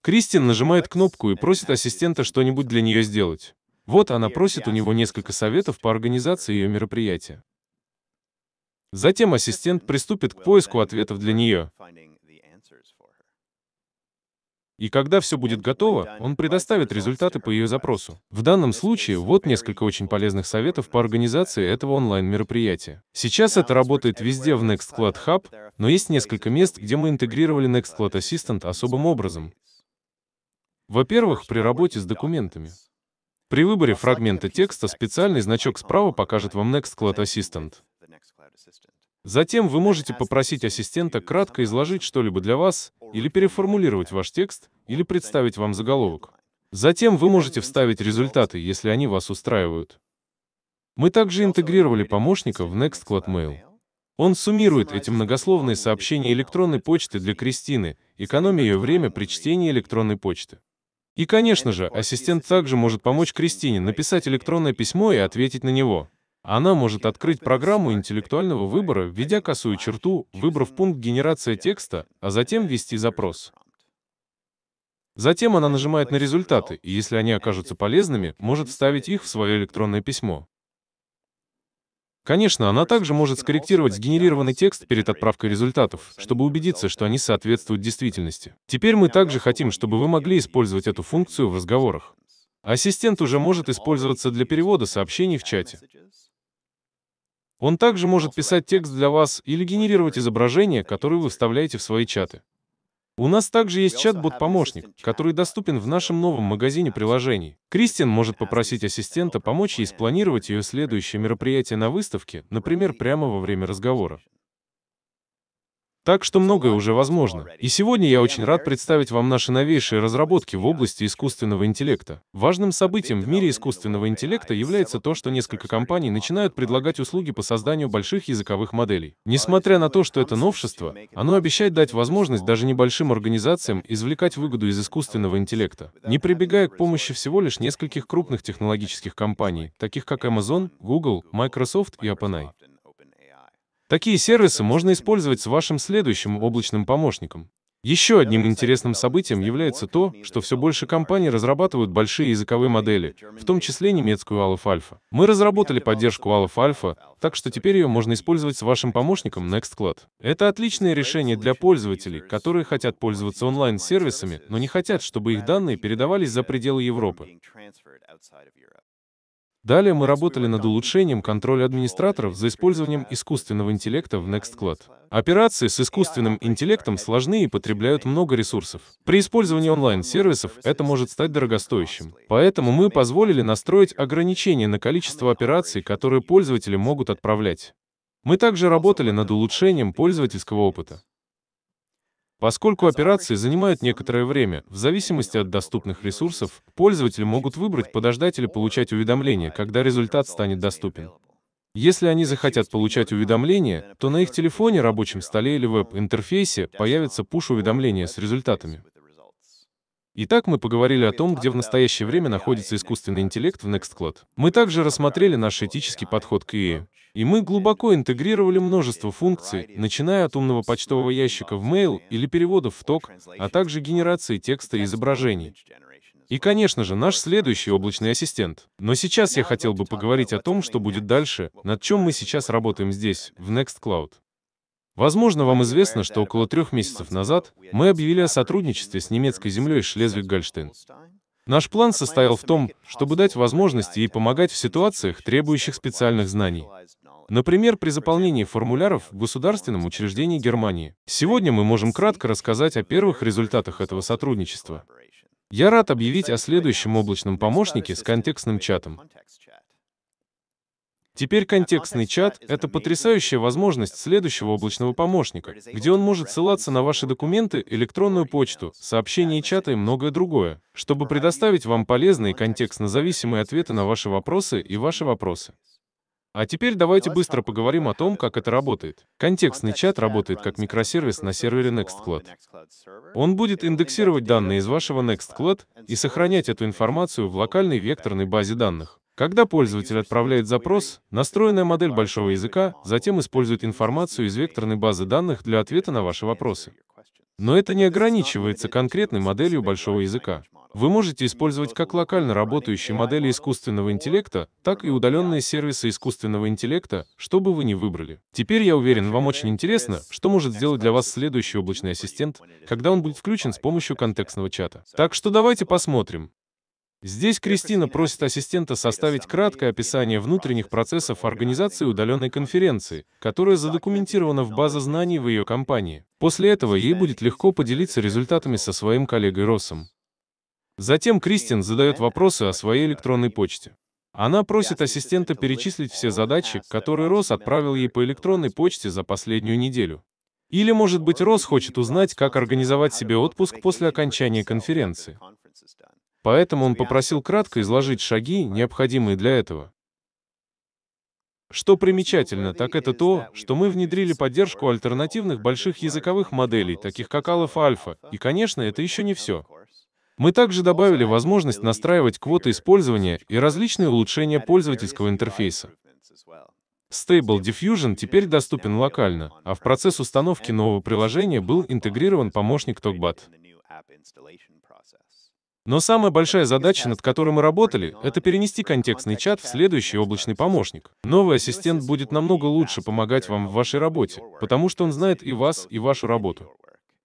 A: Кристин нажимает кнопку и просит ассистента что-нибудь для нее сделать. Вот она просит у него несколько советов по организации ее мероприятия. Затем ассистент приступит к поиску ответов для нее. И когда все будет готово, он предоставит результаты по ее запросу. В данном случае вот несколько очень полезных советов по организации этого онлайн-мероприятия. Сейчас это работает везде в Nextcloud Hub, но есть несколько мест, где мы интегрировали Nextcloud Assistant особым образом. Во-первых, при работе с документами. При выборе фрагмента текста специальный значок справа покажет вам Nextcloud Assistant. Затем вы можете попросить ассистента кратко изложить что-либо для вас, или переформулировать ваш текст, или представить вам заголовок. Затем вы можете вставить результаты, если они вас устраивают. Мы также интегрировали помощника в Nextcloud Mail. Он суммирует эти многословные сообщения электронной почты для Кристины, экономя ее время при чтении электронной почты. И, конечно же, ассистент также может помочь Кристине написать электронное письмо и ответить на него. Она может открыть программу интеллектуального выбора, введя косую черту, выбрав пункт «Генерация текста», а затем ввести запрос. Затем она нажимает на результаты, и если они окажутся полезными, может вставить их в свое электронное письмо. Конечно, она также может скорректировать сгенерированный текст перед отправкой результатов, чтобы убедиться, что они соответствуют действительности. Теперь мы также хотим, чтобы вы могли использовать эту функцию в разговорах. Ассистент уже может использоваться для перевода сообщений в чате. Он также может писать текст для вас или генерировать изображения, которые вы вставляете в свои чаты. У нас также есть чат-бот-помощник, который доступен в нашем э, новом магазине приложений. Кристин может попросить ассистента помочь ей спланировать ее следующее мероприятие на выставке, например, прямо во время разговора. Так что многое уже возможно. И сегодня я очень рад представить вам наши новейшие разработки в области искусственного интеллекта. Важным событием в мире искусственного интеллекта является то, что несколько компаний начинают предлагать услуги по созданию больших языковых моделей. Несмотря на то, что это новшество, оно обещает дать возможность даже небольшим организациям извлекать выгоду из искусственного интеллекта, не прибегая к помощи всего лишь нескольких крупных технологических компаний, таких как Amazon, Google, Microsoft и OpenAI. Такие сервисы можно использовать с вашим следующим облачным помощником. Еще одним интересным событием является то, что все больше компаний разрабатывают большие языковые модели, в том числе немецкую Aleph Alpha. Мы разработали поддержку Aleph Alpha, так что теперь ее можно использовать с вашим помощником NextCloud. Это отличное решение для пользователей, которые хотят пользоваться онлайн-сервисами, но не хотят, чтобы их данные передавались за пределы Европы. Далее мы работали над улучшением контроля администраторов за использованием искусственного интеллекта в NextCloud. Операции с искусственным интеллектом сложны и потребляют много ресурсов. При использовании онлайн-сервисов это может стать дорогостоящим. Поэтому мы позволили настроить ограничения на количество операций, которые пользователи могут отправлять. Мы также работали над улучшением пользовательского опыта. Поскольку операции занимают некоторое время, в зависимости от доступных ресурсов, пользователи могут выбрать подождать или получать уведомление, когда результат станет доступен. Если они захотят получать уведомления, то на их телефоне, рабочем столе или веб-интерфейсе появится пуш-уведомление с результатами. Итак, мы поговорили о том, где в настоящее время находится искусственный интеллект в Nextcloud. Мы также рассмотрели наш этический подход к ИИ. И мы глубоко интегрировали множество функций, начиная от умного почтового ящика в mail или переводов в ток, а также генерации текста и изображений. И, конечно же, наш следующий облачный ассистент. Но сейчас я хотел бы поговорить о том, что будет дальше, над чем мы сейчас работаем здесь, в Nextcloud. Возможно, вам известно, что около трех месяцев назад мы объявили о сотрудничестве с немецкой землей Шлезвиг-Гольштейн. Наш план состоял в том, чтобы дать возможности и помогать в ситуациях, требующих специальных знаний. Например, при заполнении формуляров в государственном учреждении Германии. Сегодня мы можем кратко рассказать о первых результатах этого сотрудничества. Я рад объявить о следующем облачном помощнике с контекстным чатом. Теперь контекстный чат — это потрясающая возможность следующего облачного помощника, где он может ссылаться на ваши документы, электронную почту, сообщения чата и многое другое, чтобы предоставить вам полезные контекстно-зависимые ответы на ваши вопросы и ваши вопросы. А теперь давайте быстро поговорим о том, как это работает. Контекстный чат работает как микросервис на сервере Nextcloud. Он будет индексировать данные из вашего Nextcloud и сохранять эту информацию в локальной векторной базе данных. Когда пользователь отправляет запрос, настроенная модель большого языка затем использует информацию из векторной базы данных для ответа на ваши вопросы. Но это не ограничивается конкретной моделью большого языка. Вы можете использовать как локально работающие модели искусственного интеллекта, так и удаленные сервисы искусственного интеллекта, что бы вы ни выбрали. Теперь я уверен, вам очень интересно, что может сделать для вас следующий облачный ассистент, когда он будет включен с помощью контекстного чата. Так что давайте посмотрим, Здесь Кристина просит ассистента составить краткое описание внутренних процессов организации удаленной конференции, которая задокументирована в базе знаний в ее компании. После этого ей будет легко поделиться результатами со своим коллегой Россом. Затем Кристин ну, задает вопросы о своей электронной почте. Она просит ассистента перечислить все задачи, которые Росс отправил ей по электронной почте за последнюю неделю. Или, может быть, Росс хочет узнать, как организовать себе отпуск после окончания конференции. Поэтому он попросил кратко изложить шаги, необходимые для этого. Что примечательно, так это то, что мы внедрили поддержку альтернативных больших языковых моделей, таких как Алафа Альфа, и, конечно, это еще не все. Мы также добавили возможность настраивать квоты использования и различные улучшения пользовательского интерфейса. Stable Diffusion теперь доступен локально, а в процесс установки нового приложения был интегрирован помощник TalkBot. Но самая большая задача, над которой мы работали, это перенести контекстный чат в следующий облачный помощник. Новый ассистент будет намного лучше помогать вам в вашей работе, потому что он знает и вас, и вашу работу.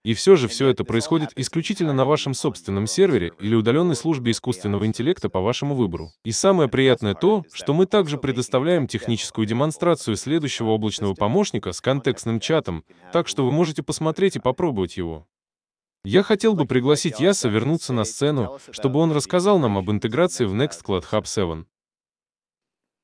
A: И все же все это происходит исключительно на вашем собственном сервере или удаленной службе искусственного интеллекта по вашему выбору. И самое приятное то, что мы также предоставляем техническую демонстрацию следующего облачного помощника с контекстным чатом, так что вы можете посмотреть и попробовать его. Я хотел бы пригласить Яса вернуться на сцену, чтобы он рассказал нам об интеграции в Next Cloud Hub 7.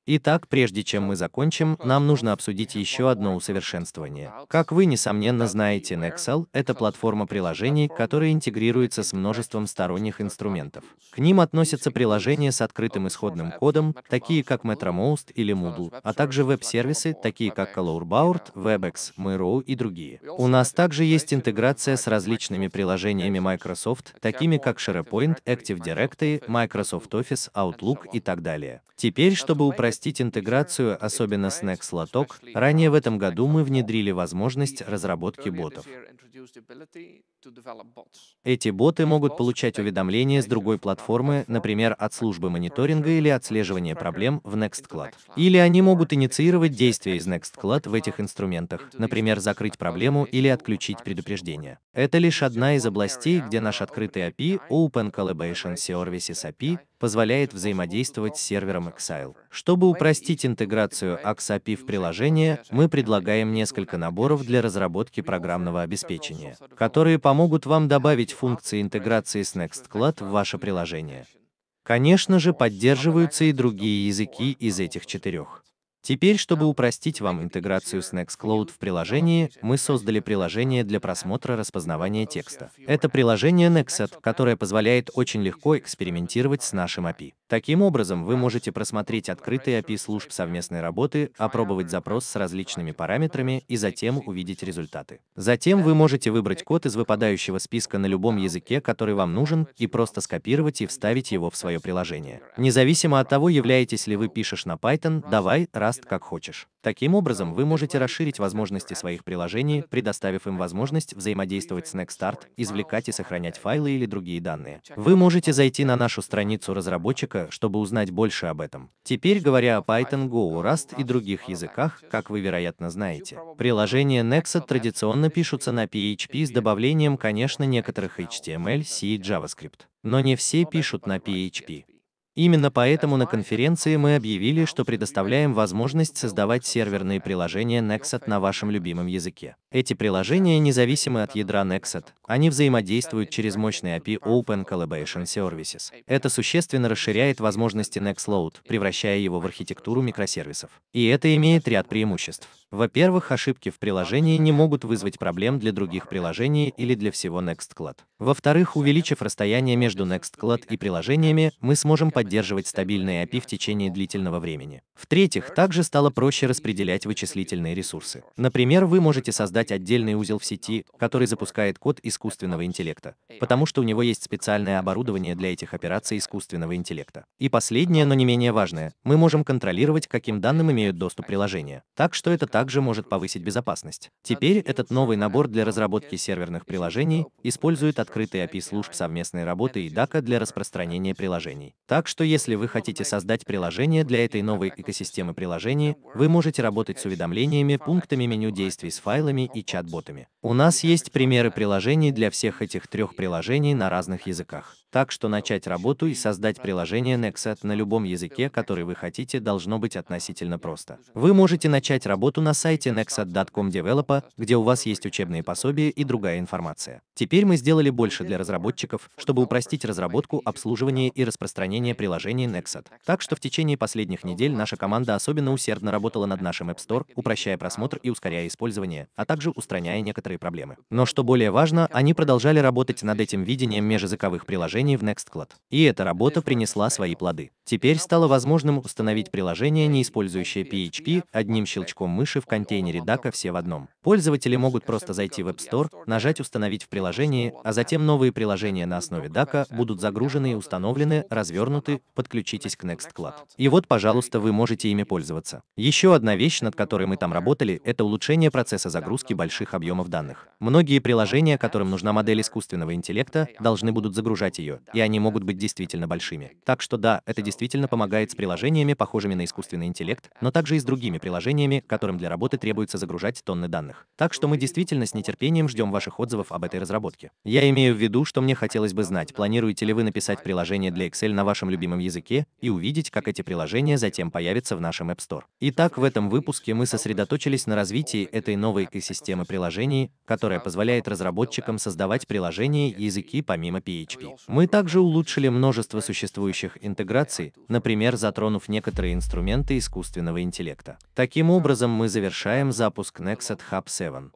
A: Итак, прежде чем мы закончим, нам нужно обсудить еще одно усовершенствование.
B: Как вы, несомненно, знаете, Nexel — это платформа приложений, которая интегрируется с множеством сторонних инструментов. К ним относятся приложения с открытым исходным кодом, такие как MetroMost или Moodle, а также веб-сервисы, такие как Colorboard, WebEx, Mail.ru и другие. У нас также есть интеграция с различными приложениями Microsoft, такими как SharePoint, Active Directory, Microsoft Office, Outlook и так далее. Теперь, чтобы упростить упростить интеграцию, особенно с NextLatok, ранее в этом году мы внедрили возможность разработки ботов. Эти боты могут получать уведомления с другой платформы, например, от службы мониторинга или отслеживания проблем в Nextcloud. Или они могут инициировать действия из Nextcloud в этих инструментах, например, закрыть проблему или отключить предупреждение. Это лишь одна из областей, где наш открытый API Open Collaboration Services API позволяет взаимодействовать с сервером Exile. Чтобы упростить интеграцию AXAPI в приложение, мы предлагаем несколько наборов для разработки программного обеспечения, которые поможет помогут вам добавить функции интеграции с Nextcloud в ваше приложение. Конечно же, поддерживаются и другие языки из этих четырех. Теперь, чтобы упростить вам интеграцию с Nextcloud в приложении, мы создали приложение для просмотра распознавания текста. Это приложение Nexat, которое позволяет очень легко экспериментировать с нашим API. Таким образом, вы можете просмотреть открытые API служб совместной работы, опробовать запрос с различными параметрами и затем увидеть результаты. Затем вы можете выбрать код из выпадающего списка на любом языке, который вам нужен, и просто скопировать и вставить его в свое приложение. Независимо от того, являетесь ли вы пишешь на Python, давай, раз Rust как хочешь. Таким образом, вы можете расширить возможности своих приложений, предоставив им возможность взаимодействовать с NextStart, извлекать и сохранять файлы или другие данные. Вы можете зайти на нашу страницу разработчика, чтобы узнать больше об этом. Теперь, говоря о Python, Go, Rust и других языках, как вы, вероятно, знаете, приложения Nextart традиционно пишутся на PHP с добавлением, конечно, некоторых HTML, C и JavaScript. Но не все пишут на PHP. Именно поэтому на конференции мы объявили, что предоставляем возможность создавать серверные приложения Nexot на вашем любимом языке. Эти приложения независимы от ядра Nexet, они взаимодействуют через мощный API Open Collaboration Services. Это существенно расширяет возможности Nextload, превращая его в архитектуру микросервисов. И это имеет ряд преимуществ. Во-первых, ошибки в приложении не могут вызвать проблем для других приложений или для всего Nextcloud. Во-вторых, увеличив расстояние между Nextcloud и приложениями, мы сможем поддерживать стабильные API в течение длительного времени. В-третьих, также стало проще распределять вычислительные ресурсы. Например, вы можете создать создать отдельный узел в сети, который запускает код искусственного интеллекта, потому что у него есть специальное оборудование для этих операций искусственного интеллекта. И последнее, но не менее важное, мы можем контролировать, каким данным имеют доступ приложения, так что это также может повысить безопасность. Теперь этот новый набор для разработки серверных приложений использует открытый API служб совместной работы и DACA для распространения приложений. Так что если вы хотите создать приложение для этой новой экосистемы приложений, вы можете работать с уведомлениями, пунктами меню действий с файлами и чат-ботами. У нас есть примеры приложений для всех этих трех приложений на разных языках. Так что начать работу и создать приложение Nexat на любом языке, который вы хотите, должно быть относительно просто. Вы можете начать работу на сайте nexat.com developer, где у вас есть учебные пособия и другая информация. Теперь мы сделали больше для разработчиков, чтобы упростить разработку, обслуживание и распространение приложений Nexat. Так что в течение последних недель наша команда особенно усердно работала над нашим App Store, упрощая просмотр и ускоряя использование, а также устраняя некоторые проблемы. Но что более важно, они продолжали работать над этим видением межязыковых приложений приложений в Nextcloud. И эта работа принесла свои плоды. Теперь стало возможным установить приложение, не использующее PHP, одним щелчком мыши в контейнере DACA все в одном. Пользователи могут просто зайти в App Store, нажать «Установить в приложении», а затем новые приложения на основе DACA будут загружены и установлены, развернуты, подключитесь к Nextcloud. И вот, пожалуйста, вы можете ими пользоваться. Еще одна вещь, над которой мы там работали, это улучшение процесса загрузки больших объемов данных. Многие приложения, которым нужна модель искусственного интеллекта, должны будут загружать ее ее, и они могут быть действительно большими. Так что да, это действительно помогает с приложениями, похожими на искусственный интеллект, но также и с другими приложениями, которым для работы требуется загружать тонны данных. Так что мы действительно с нетерпением ждем ваших отзывов об этой разработке. Я имею в виду, что мне хотелось бы знать, планируете ли вы написать приложение для Excel на вашем любимом языке и увидеть, как эти приложения затем появятся в нашем App Store. Итак, в этом выпуске мы сосредоточились на развитии этой новой экосистемы приложений, которая позволяет разработчикам создавать приложения и языки помимо PHP. Мы мы также улучшили множество существующих интеграций, например, затронув некоторые инструменты искусственного интеллекта. Таким образом, мы завершаем запуск Nexat Hub 7.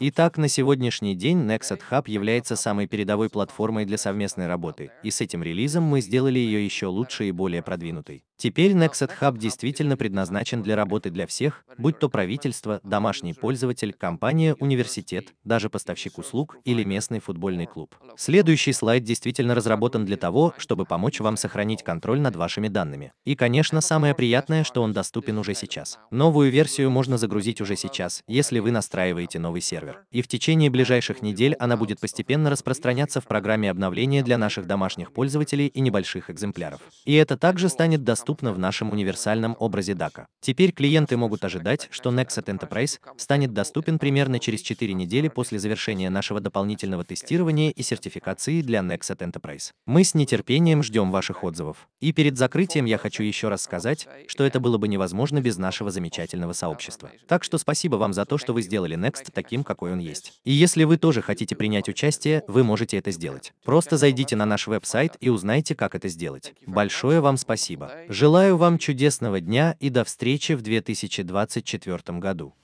B: Итак, на сегодняшний день Nexat Hub является самой передовой платформой для совместной работы, и с этим релизом мы сделали ее еще лучше и более продвинутой. Теперь Nexet Hub действительно предназначен для работы для всех, будь то правительство, домашний пользователь, компания, университет, даже поставщик услуг или местный футбольный клуб. Следующий слайд действительно разработан для того, чтобы помочь вам сохранить контроль над вашими данными. И, конечно, самое приятное, что он доступен уже сейчас. Новую версию можно загрузить уже сейчас, если вы настраиваете новый сервер. И в течение ближайших недель она будет постепенно распространяться в программе обновления для наших домашних пользователей и небольших экземпляров. И это также станет доступным доступна в нашем универсальном образе DACA. Теперь клиенты могут ожидать, что Nexat Enterprise станет доступен примерно через 4 недели после завершения нашего дополнительного тестирования и сертификации для Nexat Enterprise. Мы с нетерпением ждем ваших отзывов. И перед закрытием я хочу еще раз сказать, что это было бы невозможно без нашего замечательного сообщества. Так что спасибо вам за то, что вы сделали Next таким, какой он есть. И если вы тоже хотите принять участие, вы можете это сделать. Просто зайдите на наш веб-сайт и узнайте, как это сделать. Большое вам спасибо. Желаю вам чудесного дня и до встречи в 2024 году.